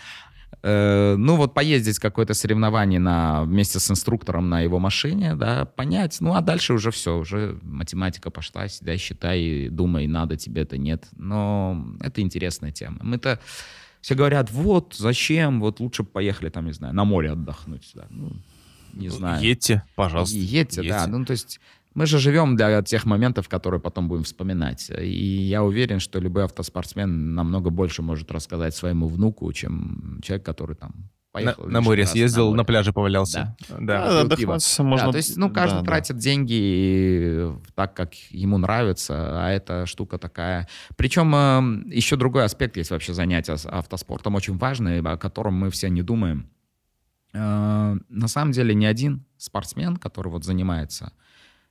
Э, ну вот поездить какое-то соревнование на, вместе с инструктором на его машине, да, понять, ну а дальше уже все, уже математика пошла, всегда считай, думай, надо тебе это, нет. Но это интересная тема. Мы-то все говорят, вот, зачем, вот лучше поехали там, не знаю, на море отдохнуть. Да. Ну, не ну, знаю. Едьте, пожалуйста. Едьте, едьте, да. Ну, то есть мы же живем для тех моментов, которые потом будем вспоминать. И я уверен, что любой автоспортсмен намного больше может рассказать своему внуку, чем человек, который там поехал. На, на море съездил, на, море. на пляже повалялся. Да, да. да, да можно... да то есть, ну, каждый да, тратит да. деньги э, так, как ему нравится, а эта штука такая. Причем эм, еще другой аспект есть вообще занятия автоспортом, очень важный, о котором мы все не думаем. Э, на самом деле ни один спортсмен, который вот занимается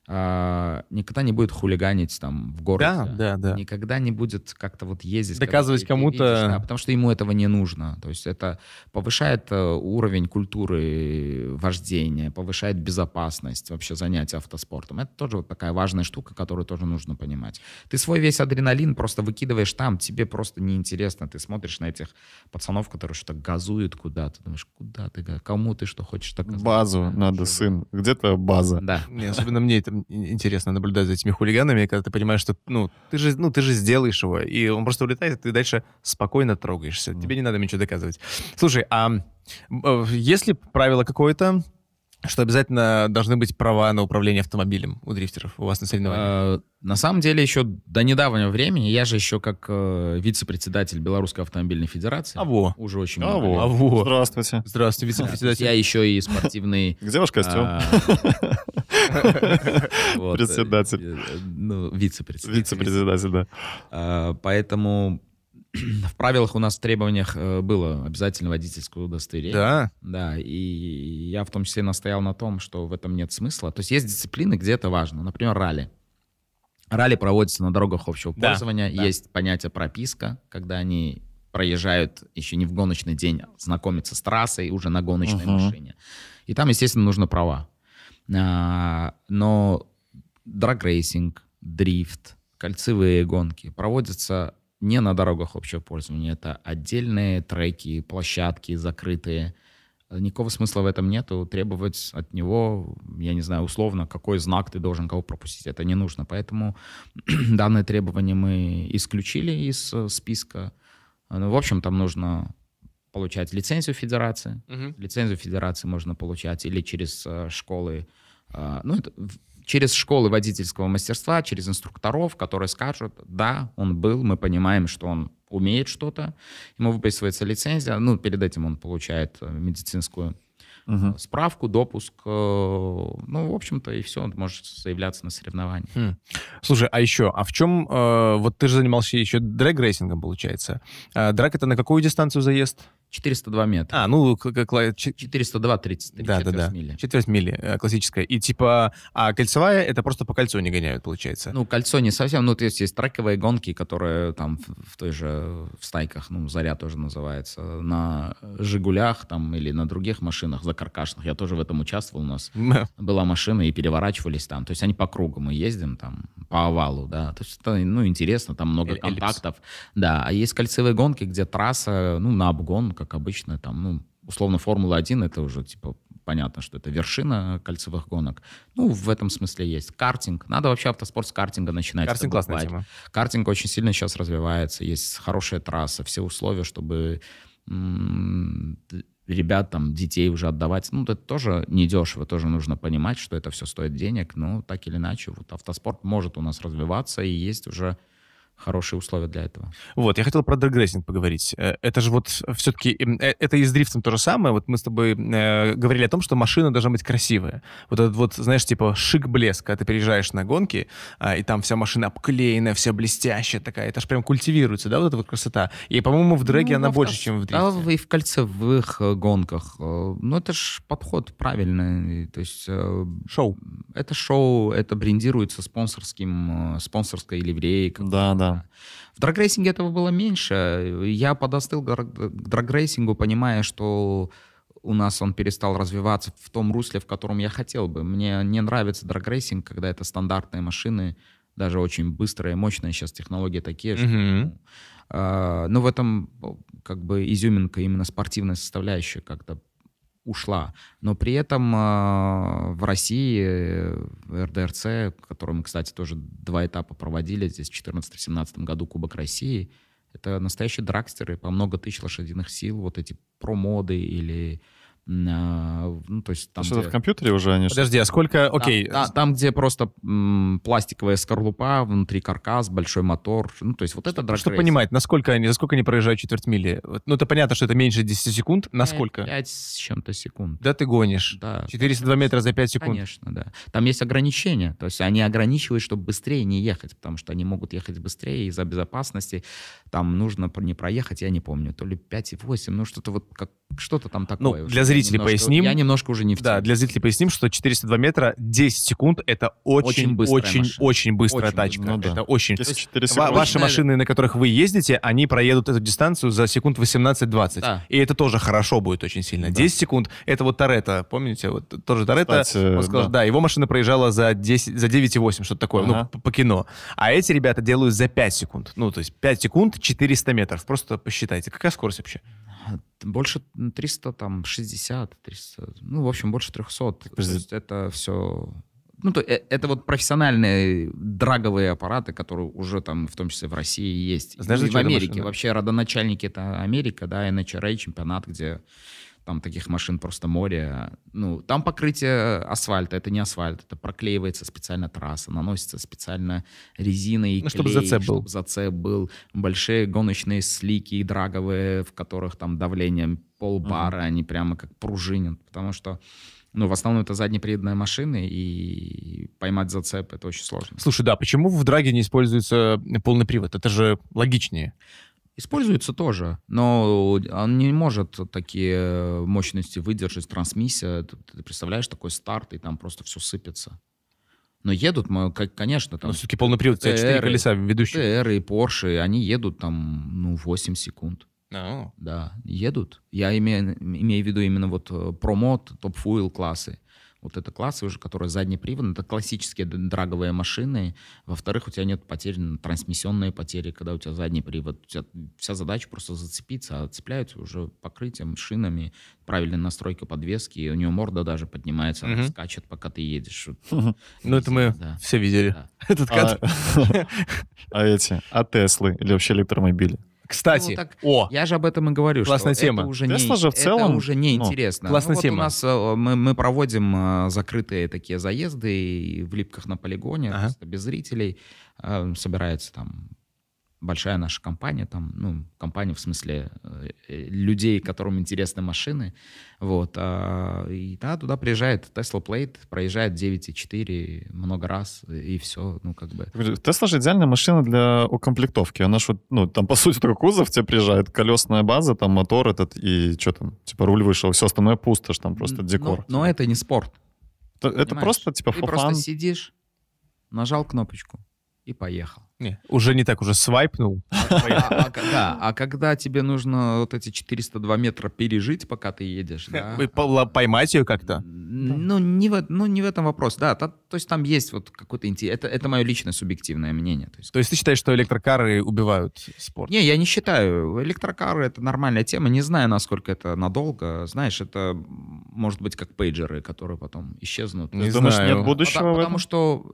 а, никогда не будет хулиганить там в городе. Да, да, да. Никогда не будет как-то вот ездить. Доказывать кому-то. да, потому что ему этого не нужно. То есть это повышает э, уровень культуры вождения, повышает безопасность вообще занятия автоспортом. Это тоже вот такая важная штука, которую тоже нужно понимать. Ты свой весь адреналин просто выкидываешь там, тебе просто неинтересно. Ты смотришь на этих пацанов, которые что-то газуют куда-то. Думаешь, куда ты, кому ты что хочешь так Базу надо, что? сын. Где-то база. Да. Не, особенно мне это интересно наблюдать за этими хулиганами, когда ты понимаешь, что ну ты же, ну, ты же сделаешь его, и он просто улетает, и ты дальше спокойно трогаешься. Mm. Тебе не надо ничего доказывать. Слушай, а э, есть ли правило какое-то, что обязательно должны быть права на управление автомобилем у дрифтеров у вас на соревнованиях? А, на самом деле, еще до недавнего времени, я же еще как э, вице-председатель Белорусской автомобильной федерации. А во. Уже очень а много. А во. Здравствуйте. Здравствуйте, вице-председатель. Я еще и спортивный... Где ваш костюм? А, Э, Председатель. Э, ну, вице-председатель. Вице-председатель, да. А, поэтому в правилах у нас в требованиях э, было обязательно водительское удостоверение. Да? Да, и я в том числе настоял на том, что в этом нет смысла. То есть есть дисциплины, где это важно. Например, ралли. Ралли проводится на дорогах общего да, пользования. Да. Есть понятие прописка, когда они проезжают еще не в гоночный день, а знакомятся с трассой уже на гоночной uh-huh. машине. И там, естественно, нужно права. А, но драгрейсинг, дрифт, кольцевые гонки проводятся не на дорогах общего пользования. Это отдельные треки, площадки закрытые. Никакого смысла в этом нету. Требовать от него, я не знаю, условно, какой знак ты должен кого пропустить. Это не нужно. Поэтому данное требование мы исключили из э, списка. Ну, в общем, там нужно получать лицензию федерации. Угу. Лицензию федерации можно получать или через э, школы, э, ну, это, через школы водительского мастерства, через инструкторов, которые скажут, да, он был, мы понимаем, что он умеет что-то, ему выписывается лицензия, ну, перед этим он получает э, медицинскую угу. справку, допуск, э, ну, в общем-то, и все, он может заявляться на соревнования. Хм. Слушай, а еще, а в чем, э, вот ты же занимался еще дрэг-рейсингом, получается, э, драг это на какую дистанцию заезд? 402 метра. А, ну, 402 30 да, четверть да, да. мили. Четверть мили э, классическая. И типа, а кольцевая это просто по кольцу не гоняют, получается? Ну, кольцо не совсем. Ну, то есть есть трековые гонки, которые там в той же, в стайках, ну, заря тоже называется, на «Жигулях» там или на других машинах закаркашных. Я тоже в этом участвовал. У нас была машина и переворачивались там. То есть они по кругу мы ездим там, по овалу, да. То есть это, ну, интересно, там много контактов. Да, а есть кольцевые гонки, где трасса, ну, на обгон, как обычно, там, ну, условно, Формула-1 это уже, типа, понятно, что это вершина кольцевых гонок. Ну, в этом смысле есть. Картинг. Надо вообще автоспорт с картинга начинать. Картинг классная тема. Картинг очень сильно сейчас развивается. Есть хорошая трасса, все условия, чтобы ребят, там, детей уже отдавать. Ну, это тоже недешево, тоже нужно понимать, что это все стоит денег, но так или иначе, вот автоспорт может у нас развиваться, и есть уже хорошие условия для этого. Вот, я хотел про дрэгрейсинг поговорить. Э, это же вот все-таки, эм, э, это и с дрифтом то же самое. Вот мы с тобой э, говорили о том, что машина должна быть красивая. Вот этот вот, знаешь, типа шик-блеск, когда ты переезжаешь на гонки, э, и там вся машина обклеенная, вся блестящая такая. Это же прям культивируется, да, вот эта вот красота. И, по-моему, в дрэге ну, она в, больше, чем в а дрифте. А и в кольцевых э, гонках. Ну, это же подход правильный. То есть... Э, шоу. Это шоу, это брендируется спонсорским, спонсорской ливреей. Да, да да. В драгрейсинге этого было меньше. Я подостыл к драгрейсингу, понимая, что у нас он перестал развиваться в том русле, в котором я хотел бы. Мне не нравится драгрейсинг, когда это стандартные машины, даже очень быстрые, мощные сейчас технологии такие, что... Mm-hmm. Э, но в этом как бы изюминка именно спортивная составляющая как-то ушла. Но при этом а, в России э, РДРЦ, который мы, кстати, тоже два этапа проводили, здесь в 2014-2017 году Кубок России, это настоящие дракстеры по много тысяч лошадиных сил, вот эти промоды или а, ну, то есть там, Что-то где... в компьютере уже они... Подожди, а сколько... Окей. Там, там где просто м, пластиковая скорлупа, внутри каркас, большой мотор. Ну, то есть вот это драг Чтобы понимать, насколько они, за сколько они проезжают четверть мили. Ну, это понятно, что это меньше 10 секунд. Насколько? 5, 5 с чем-то секунд. Да ты гонишь. Да. 402 метра за 5 секунд. Конечно, да. Там есть ограничения. То есть они ограничивают, чтобы быстрее не ехать, потому что они могут ехать быстрее из-за безопасности. Там нужно не проехать, я не помню, то ли 5,8, ну что-то вот как... Что-то там ну, такое. Ну, для зрителей немножко, поясним. Я немножко уже не в теме. Да, для зрителей поясним, что 402 метра 10 секунд это очень, очень, быстрая очень, машина. очень быстрая очень, тачка. Ну, да. Это очень. То есть, ва- ваши машины, на которых вы ездите, они проедут эту дистанцию за секунд 18-20. Да. И это тоже хорошо будет очень сильно. Да. 10 секунд это вот Торетто, помните, вот тоже Торетто. Кстати, он сказал, да. да, его машина проезжала за за 9,8, что-то такое, ну, ага. ну, по, по кино. А эти ребята делают за 5 секунд. Ну, то есть 5 секунд 400 метров. Просто посчитайте, какая скорость вообще? больше 300, там, 60, 300, ну, в общем, больше 300. То есть это все... Ну, то, э, это вот профессиональные драговые аппараты, которые уже там, в том числе в России, есть. Знаешь, и в Америке. Машина? Вообще родоначальники это Америка, да, NHRA, чемпионат, где там таких машин просто море. Ну, там покрытие асфальта, это не асфальт, это проклеивается специально трасса, наносится специально резина и ну, чтобы зацеп чтобы был. зацеп был. Большие гоночные слики и драговые, в которых там давление полбара, uh-huh. они прямо как пружинят, потому что ну, в основном это заднеприводные машины, и поймать зацеп это очень сложно. Слушай, да, почему в драге не используется полный привод? Это же логичнее. Используется тоже, но он не может такие мощности выдержать, трансмиссия. Ты, представляешь, такой старт, и там просто все сыпется. Но едут, мы, как, конечно, там... Но ну, все-таки полный привод, у четыре колеса ведущие. ТР и Порше они едут там, ну, 8 секунд. Oh. Да, едут. Я имею, имею в виду именно вот э, промот, топ-фуил классы. Вот это классы уже, которые задний привод, это классические драговые машины. Во-вторых, у тебя нет потерь, трансмиссионные потери, когда у тебя задний привод. У тебя вся задача просто зацепиться, а цепляются уже покрытием, шинами, правильная настройка подвески, и у нее морда даже поднимается, она скачет, пока ты едешь. Ну, это мы все видели. Этот а кадр. А эти, а Теслы или вообще электромобили? Кстати, ну, так, о, я же об этом и говорю, классная что тема. это уже Тесла не, же в целом, это уже не ну, интересно. Классная ну, вот тема. У нас э, мы, мы проводим э, закрытые такие заезды и в липках на полигоне ага. без зрителей э, собирается там большая наша компания, там, ну, компания в смысле э, людей, которым интересны машины, вот, а, и да, туда приезжает Tesla Plate, проезжает 9,4 много раз, и все, ну, как бы. Tesla же идеальная машина для укомплектовки, она же, ну, там, по сути, только кузов тебе приезжает, колесная база, там, мотор этот, и что там, типа, руль вышел, все остальное пустошь, там, просто декор. Но, но это не спорт. Это, это просто, типа, Ты просто сидишь, нажал кнопочку и поехал. Не, уже не так, уже свайпнул. А, а, а, да, а когда тебе нужно вот эти 402 метра пережить, пока ты едешь, да? поймать ее как-то? Ну, ну не, в, этом вопрос, да. то есть там есть вот какой-то интерес. Это, мое личное субъективное мнение. То есть... ты считаешь, что электрокары убивают спорт? Не, я не считаю. Электрокары — это нормальная тема. Не знаю, насколько это надолго. Знаешь, это может быть как пейджеры, которые потом исчезнут. Не, думаешь, знаю. нет будущего потому что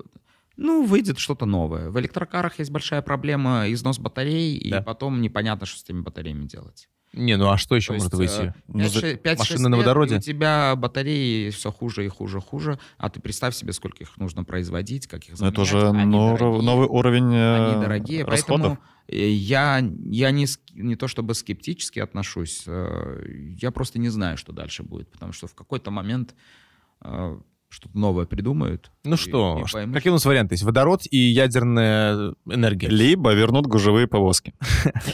ну, выйдет что-то новое. В электрокарах есть большая проблема износ батарей, да. и потом непонятно, что с этими батареями делать. Не, ну а что еще То может есть, выйти? 5, 5, Машина на водороде? у тебя батареи все хуже и хуже, хуже. А ты представь себе, сколько их нужно производить, как их ну, заменять. Это уже но... дорогие, новый уровень э, Они дорогие, расходов. поэтому э, я, я не, не то чтобы скептически отношусь, э, я просто не знаю, что дальше будет, потому что в какой-то момент что-то новое придумают. Ну что, поймут. какие у нас варианты есть? Водород и ядерная э, энергия. Либо вернут гужевые повозки.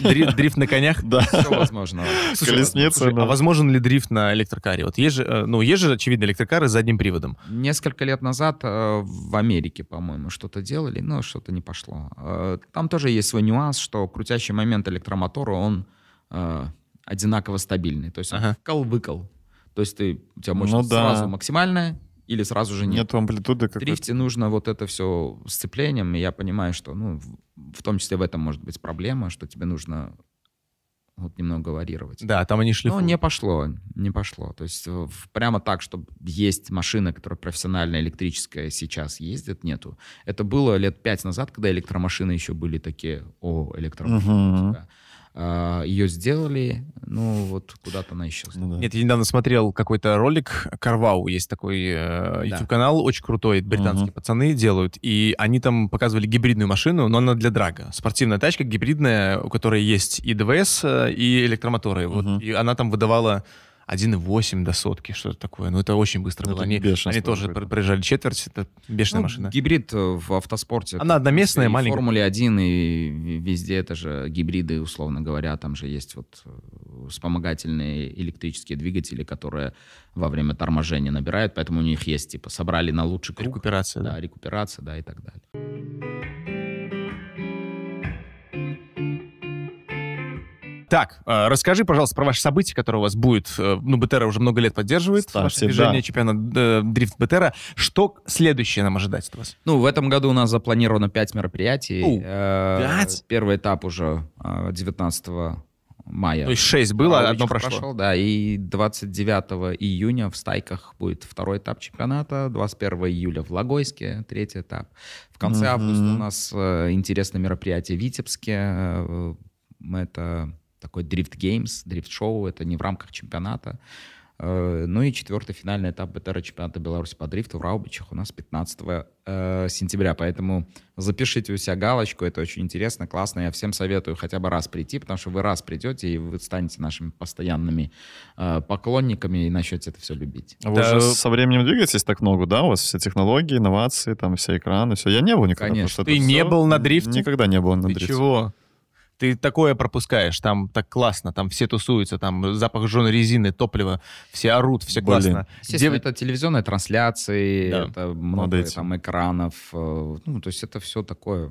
Дрифт на конях? Да. Все возможно. Колесница. А возможен ли дрифт на электрокаре? Вот есть э, ну, есть же, очевидно, электрокары с задним приводом. Несколько лет назад э, в Америке, по-моему, что-то делали, но что-то не пошло. Там тоже есть свой нюанс, что крутящий момент электромотора, он одинаково стабильный. То есть вкал-выкал. То есть ты, у тебя мощность ну, да. сразу максимальная, или сразу же нет. Нет амплитуды как В дрифте нужно вот это все сцеплением, и я понимаю, что, ну, в том числе в этом может быть проблема, что тебе нужно вот немного варьировать. Да, там они шли. Ну, не пошло, не пошло. То есть э, прямо так, чтобы есть машина, которая профессиональная, электрическая, сейчас ездит, нету. Это было лет пять назад, когда электромашины еще были такие, о, электромашины. Uh -huh. А, ее сделали, ну вот куда-то она исчезла. Ну, да. Нет, я недавно смотрел какой-то ролик, Карвау, есть такой э, YouTube-канал, да. очень крутой, британские угу. пацаны делают, и они там показывали гибридную машину, но она для драга. Спортивная тачка гибридная, у которой есть и ДВС, э, и электромоторы. Угу. Вот, и она там выдавала 1,8 до сотки, что-то такое. Ну, это очень быстро ну, было. Они, они тоже какое-то. проезжали четверть, это бешеная ну, машина. Гибрид э, в автоспорте. Она одноместная, и маленькая. Формуле 1 и везде это же гибриды, условно говоря, там же есть вот э, вспомогательные электрические двигатели, которые во время торможения набирают, поэтому у них есть, типа, собрали на лучший круг. Рекуперация, да. Да, рекуперация, да, и так далее. Так, э, расскажи, пожалуйста, про ваше событие, которое у вас будет. Э, ну, Бетера уже много лет поддерживает Ставьте, ваше движение да. чемпионат э, Дрифт Бетера. Что следующее нам ожидать от вас? Ну, в этом году у нас запланировано 5 мероприятий. У, 5? Э, первый этап уже 19 мая. То есть 6 было, а одно прошло. Прошел, да, и 29 июня в Стайках будет второй этап чемпионата, 21 июля в Логойске третий этап. В конце mm-hmm. августа у нас э, интересное мероприятие в Витебске. Э, это такой дрифт геймс, дрифт шоу, это не в рамках чемпионата. Э, ну и четвертый финальный этап БТР чемпионата Беларуси по дрифту в Раубичах у нас 15 э, сентября. Поэтому запишите у себя галочку, это очень интересно, классно. Я всем советую хотя бы раз прийти, потому что вы раз придете, и вы станете нашими постоянными э, поклонниками и начнете это все любить. А вы да. уже со временем двигаетесь так много, да? У вас все технологии, инновации, там все экраны, все. Я не был никогда. Конечно. Ты не все... был на дрифте? Никогда не был на Ты дрифте. чего? Ты такое пропускаешь, там так классно, там все тусуются, там запах жженой резины, топлива, все орут, все Блин. классно. Естественно, Дев... это телевизионные трансляции, да. это много там экранов, э, ну, то есть это все такое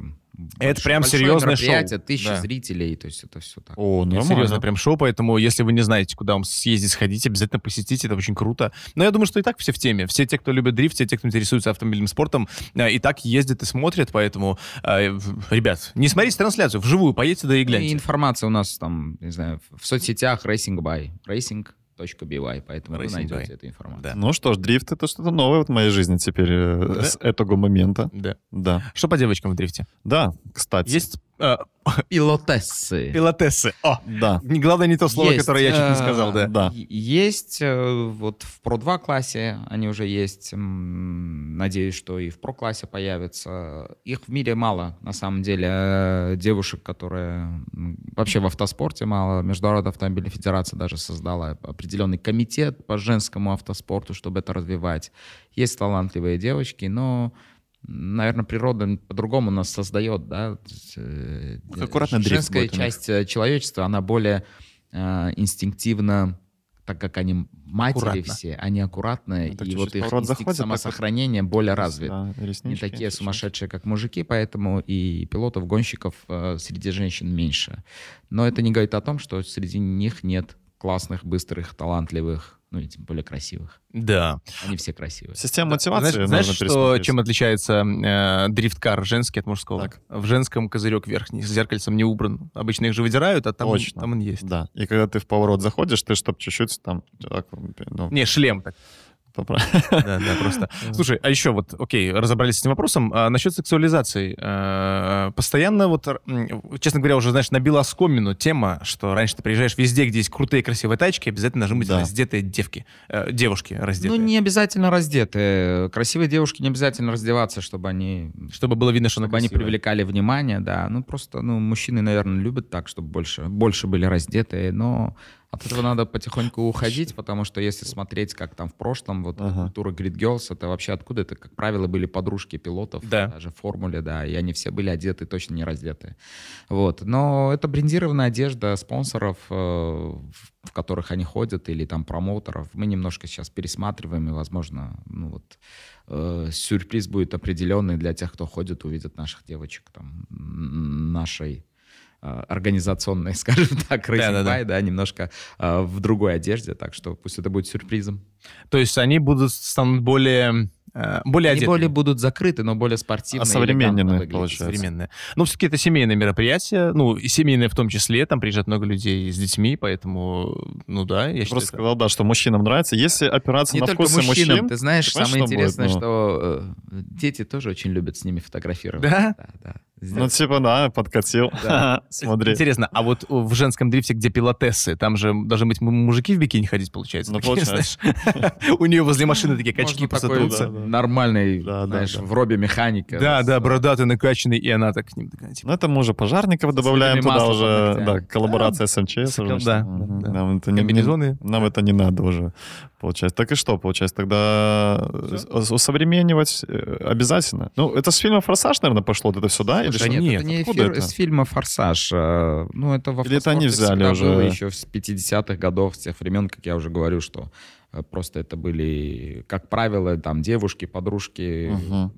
это прям серьезное шоу. тысячи да. зрителей, то есть это все так. О, ну это серьезно, прям шоу, поэтому если вы не знаете, куда вам съездить, сходить, обязательно посетите, это очень круто. Но я думаю, что и так все в теме. Все те, кто любит дрифт, все те, кто интересуется автомобильным спортом, э, и так ездят и смотрят, поэтому, э, ребят, не смотрите трансляцию, вживую поедьте да и гляньте. И информация у нас там, не знаю, в соцсетях Racing By. Racing .by, поэтому Racing вы найдете by. эту информацию. Да. Ну что ж, дрифт — это что-то новое вот в моей жизни теперь э, да? с этого момента. Да. да. Что по девочкам в дрифте? Да, кстати. Есть а. Пилотессы. Пилотессы. О, да. Главное не то слово, есть, которое я чуть не э, сказал, да. да. Есть э, вот в Pro 2 классе, они уже есть. Надеюсь, что и в Pro классе появятся. Их в мире мало, на самом деле, э, девушек, которые вообще в автоспорте мало. Международная автомобильная федерация даже создала определенный комитет по женскому автоспорту, чтобы это развивать. Есть талантливые девочки, но наверное, природа по-другому нас создает, да. Э, ну, аккуратно Женская часть будет. Э, человечества, она более э, инстинктивно, так как они матери аккуратно. все, они аккуратные, ну, и вот их инстинкт заходит, самосохранения так, более развит. Да, реснички, Не такие реснички. сумасшедшие, как мужики, поэтому и пилотов, гонщиков э, среди женщин меньше. Но это не говорит о том, что среди них нет классных, быстрых, талантливых ну и тем более красивых. Да. Они все красивые. Система да. мотивации. Знаешь, знаешь что, чем отличается э, дрифт женский от мужского? Так. В женском козырек верхний с зеркальцем не убран. Обычно их же выдирают, а там, Точно. там он есть. Да. И когда ты в поворот заходишь, ты чтоб чуть-чуть там... Так, ну... Не, шлем так. Да, да, просто. Слушай, а еще вот, окей, разобрались с этим вопросом. А насчет сексуализации. Э, постоянно вот, честно говоря, уже, знаешь, набила оскомину тема, что раньше ты приезжаешь везде, где есть крутые красивые тачки, обязательно должны быть да. раздетые девки, э, девушки раздетые. Ну, не обязательно раздетые. Красивые девушки не обязательно раздеваться, чтобы они... Чтобы было видно, что Чтобы они привлекали внимание, да. Ну, просто, ну, мужчины, наверное, любят так, чтобы больше, больше были раздетые, но от этого надо потихоньку уходить, потому что если смотреть, как там в прошлом, вот ага. культура Grid Girls, это вообще откуда? Это, как правило, были подружки пилотов, да. даже в формуле, да, и они все были одеты, точно не раздеты. Вот. Но это брендированная одежда спонсоров, э, в которых они ходят, или там промоутеров. Мы немножко сейчас пересматриваем, и, возможно, ну вот э, сюрприз будет определенный для тех, кто ходит, увидит наших девочек там нашей Э, организационной, скажем так, Racing да, да, by, да. да, немножко э, в другой одежде, так что пусть это будет сюрпризом. То есть они будут станут более э, более Они одеты. более будут закрыты, но более спортивные. А современные, получается. Современные. Но ну, все-таки это семейные мероприятия, ну, и семейное в том числе, там приезжает много людей с детьми, поэтому, ну да, я Просто сказал, да, что мужчинам нравится. Если опираться Не на вкусы мужчинам, мужчин... Ты знаешь, самое что интересное, будет, ну... что дети тоже очень любят с ними фотографировать. Да? Да, да. Ну, типа, да, подкатил. Да. Смотри. Интересно, а вот э, в женском дрифте, где пилотессы, там же должны быть мужики в бикини ходить, получается? Ну, получается. У нее возле машины такие качки просто трутся. Нормальный, знаешь, в робе механика. Да, да, бородатый, накачанный, и она так к ним такая, типа... Ну, это мы уже пожарников добавляем туда уже, да, коллаборация с МЧС. Да, да. Комбинезоны. Нам это не надо уже. Получается. Так и что, получается, тогда э, все? Э, обязательно? Ну, это с фильма «Форсаж», наверное, пошло вот это все, да? Слушай, Или нет, нет, это не фир... это? с фильма «Форсаж». Э, ну, это во Или это они взяли уже? Было еще с 50-х годов, с тех времен, как я уже говорю, что просто это были, как правило, там девушки, подружки, угу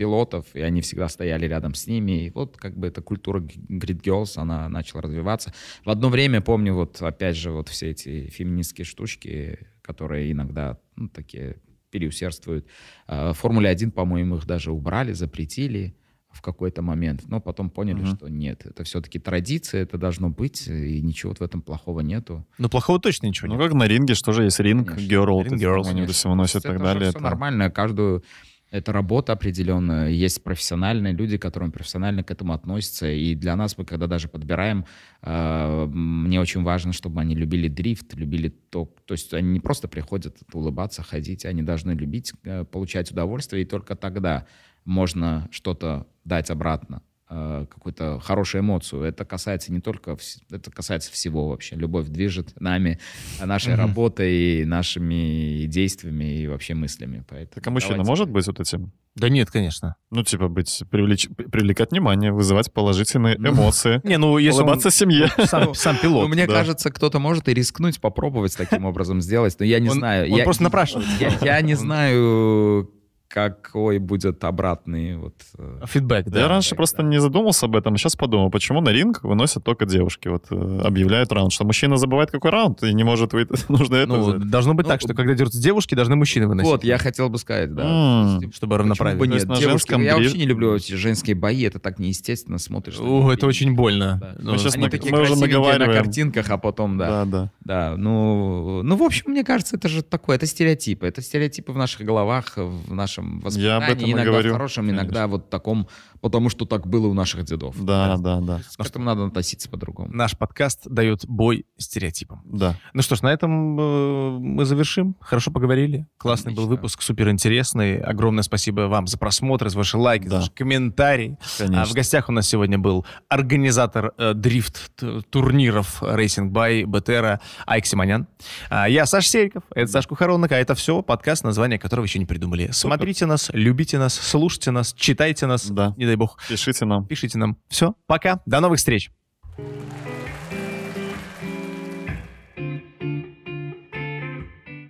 пилотов, и они всегда стояли рядом с ними. И вот как бы эта культура Grid Girls, она начала развиваться. В одно время, помню, вот опять же, вот все эти феминистские штучки, которые иногда ну, такие переусердствуют. А, в Формуле-1, по-моему, их даже убрали, запретили в какой-то момент, но потом поняли, угу. что нет, это все-таки традиция, это должно быть, и ничего вот в этом плохого нету. Ну, плохого точно ничего ну, нет. Ну, как на ринге, что же есть ринг, конечно, герл, ринг, герл, они все носят и так далее. Все нормально, каждую это работа определенная. Есть профессиональные люди, которые профессионально к этому относятся. И для нас мы, когда даже подбираем, а, мне очень важно, чтобы они любили дрифт, любили ток, то есть они не просто приходят улыбаться, ходить, они должны любить, э, получать удовольствие, и только тогда можно что-то дать обратно. Э, какую-то хорошую эмоцию. Это касается не только, это касается всего вообще. Любовь движет нами, нашей mm-hmm. работой, нашими действиями и вообще мыслями. Поэтому так а мужчина давайте... может быть вот этим? Да нет, конечно. Ну, типа, быть, привлечь, привлекать внимание, вызывать положительные ну. эмоции. Не, ну, если Улыбаться он, семье. Сам, сам пилот. Ну, мне да. кажется, кто-то может и рискнуть попробовать таким образом сделать, но я не он, знаю. Он я, просто напрашивается. Я, я не знаю, какой будет обратный вот... Э, фидбэк, да? Я раньше фидбэк, просто да. не задумался об этом, а сейчас подумал, почему на ринг выносят только девушки, вот э, объявляют раунд, что мужчина забывает, какой раунд, и не может выйти, нужно это... Ну, должно быть ну, так, что когда дерутся девушки, должны мужчины выносить. Вот, я хотел бы сказать, да. Типа, Чтобы равноправие. Бы нет? Девушки, я вообще не люблю эти женские бои, это так неестественно смотришь. О, это очень больно. Ну, ну, Они такие мы на картинках, а потом, да. Да, да. Да, ну, ну, в общем, мне кажется, это же такое, это стереотипы, это стереотипы в наших головах, в нашем хорошем воспитании, Я об этом иногда говорю. в хорошем, иногда Конечно. вот таком потому что так было у наших дедов. Да, да, да. да. К надо относиться по-другому. Наш подкаст дает бой стереотипам. Да. Ну что ж, на этом э, мы завершим. Хорошо поговорили. Классный Отлично. был выпуск, супер интересный. Огромное спасибо вам за просмотр, за ваши лайки, да. за ваши комментарии. Конечно. А, в гостях у нас сегодня был организатор э, дрифт-турниров Racing by Бетера Айк Симонян. А, я Саша Сериков, это Сашка Кухаронок, а это все подкаст, название которого еще не придумали. Супер. Смотрите нас, любите нас, слушайте нас, читайте нас. Да. Не дай бог. Пишите нам. Пишите нам. Все, пока, до новых встреч.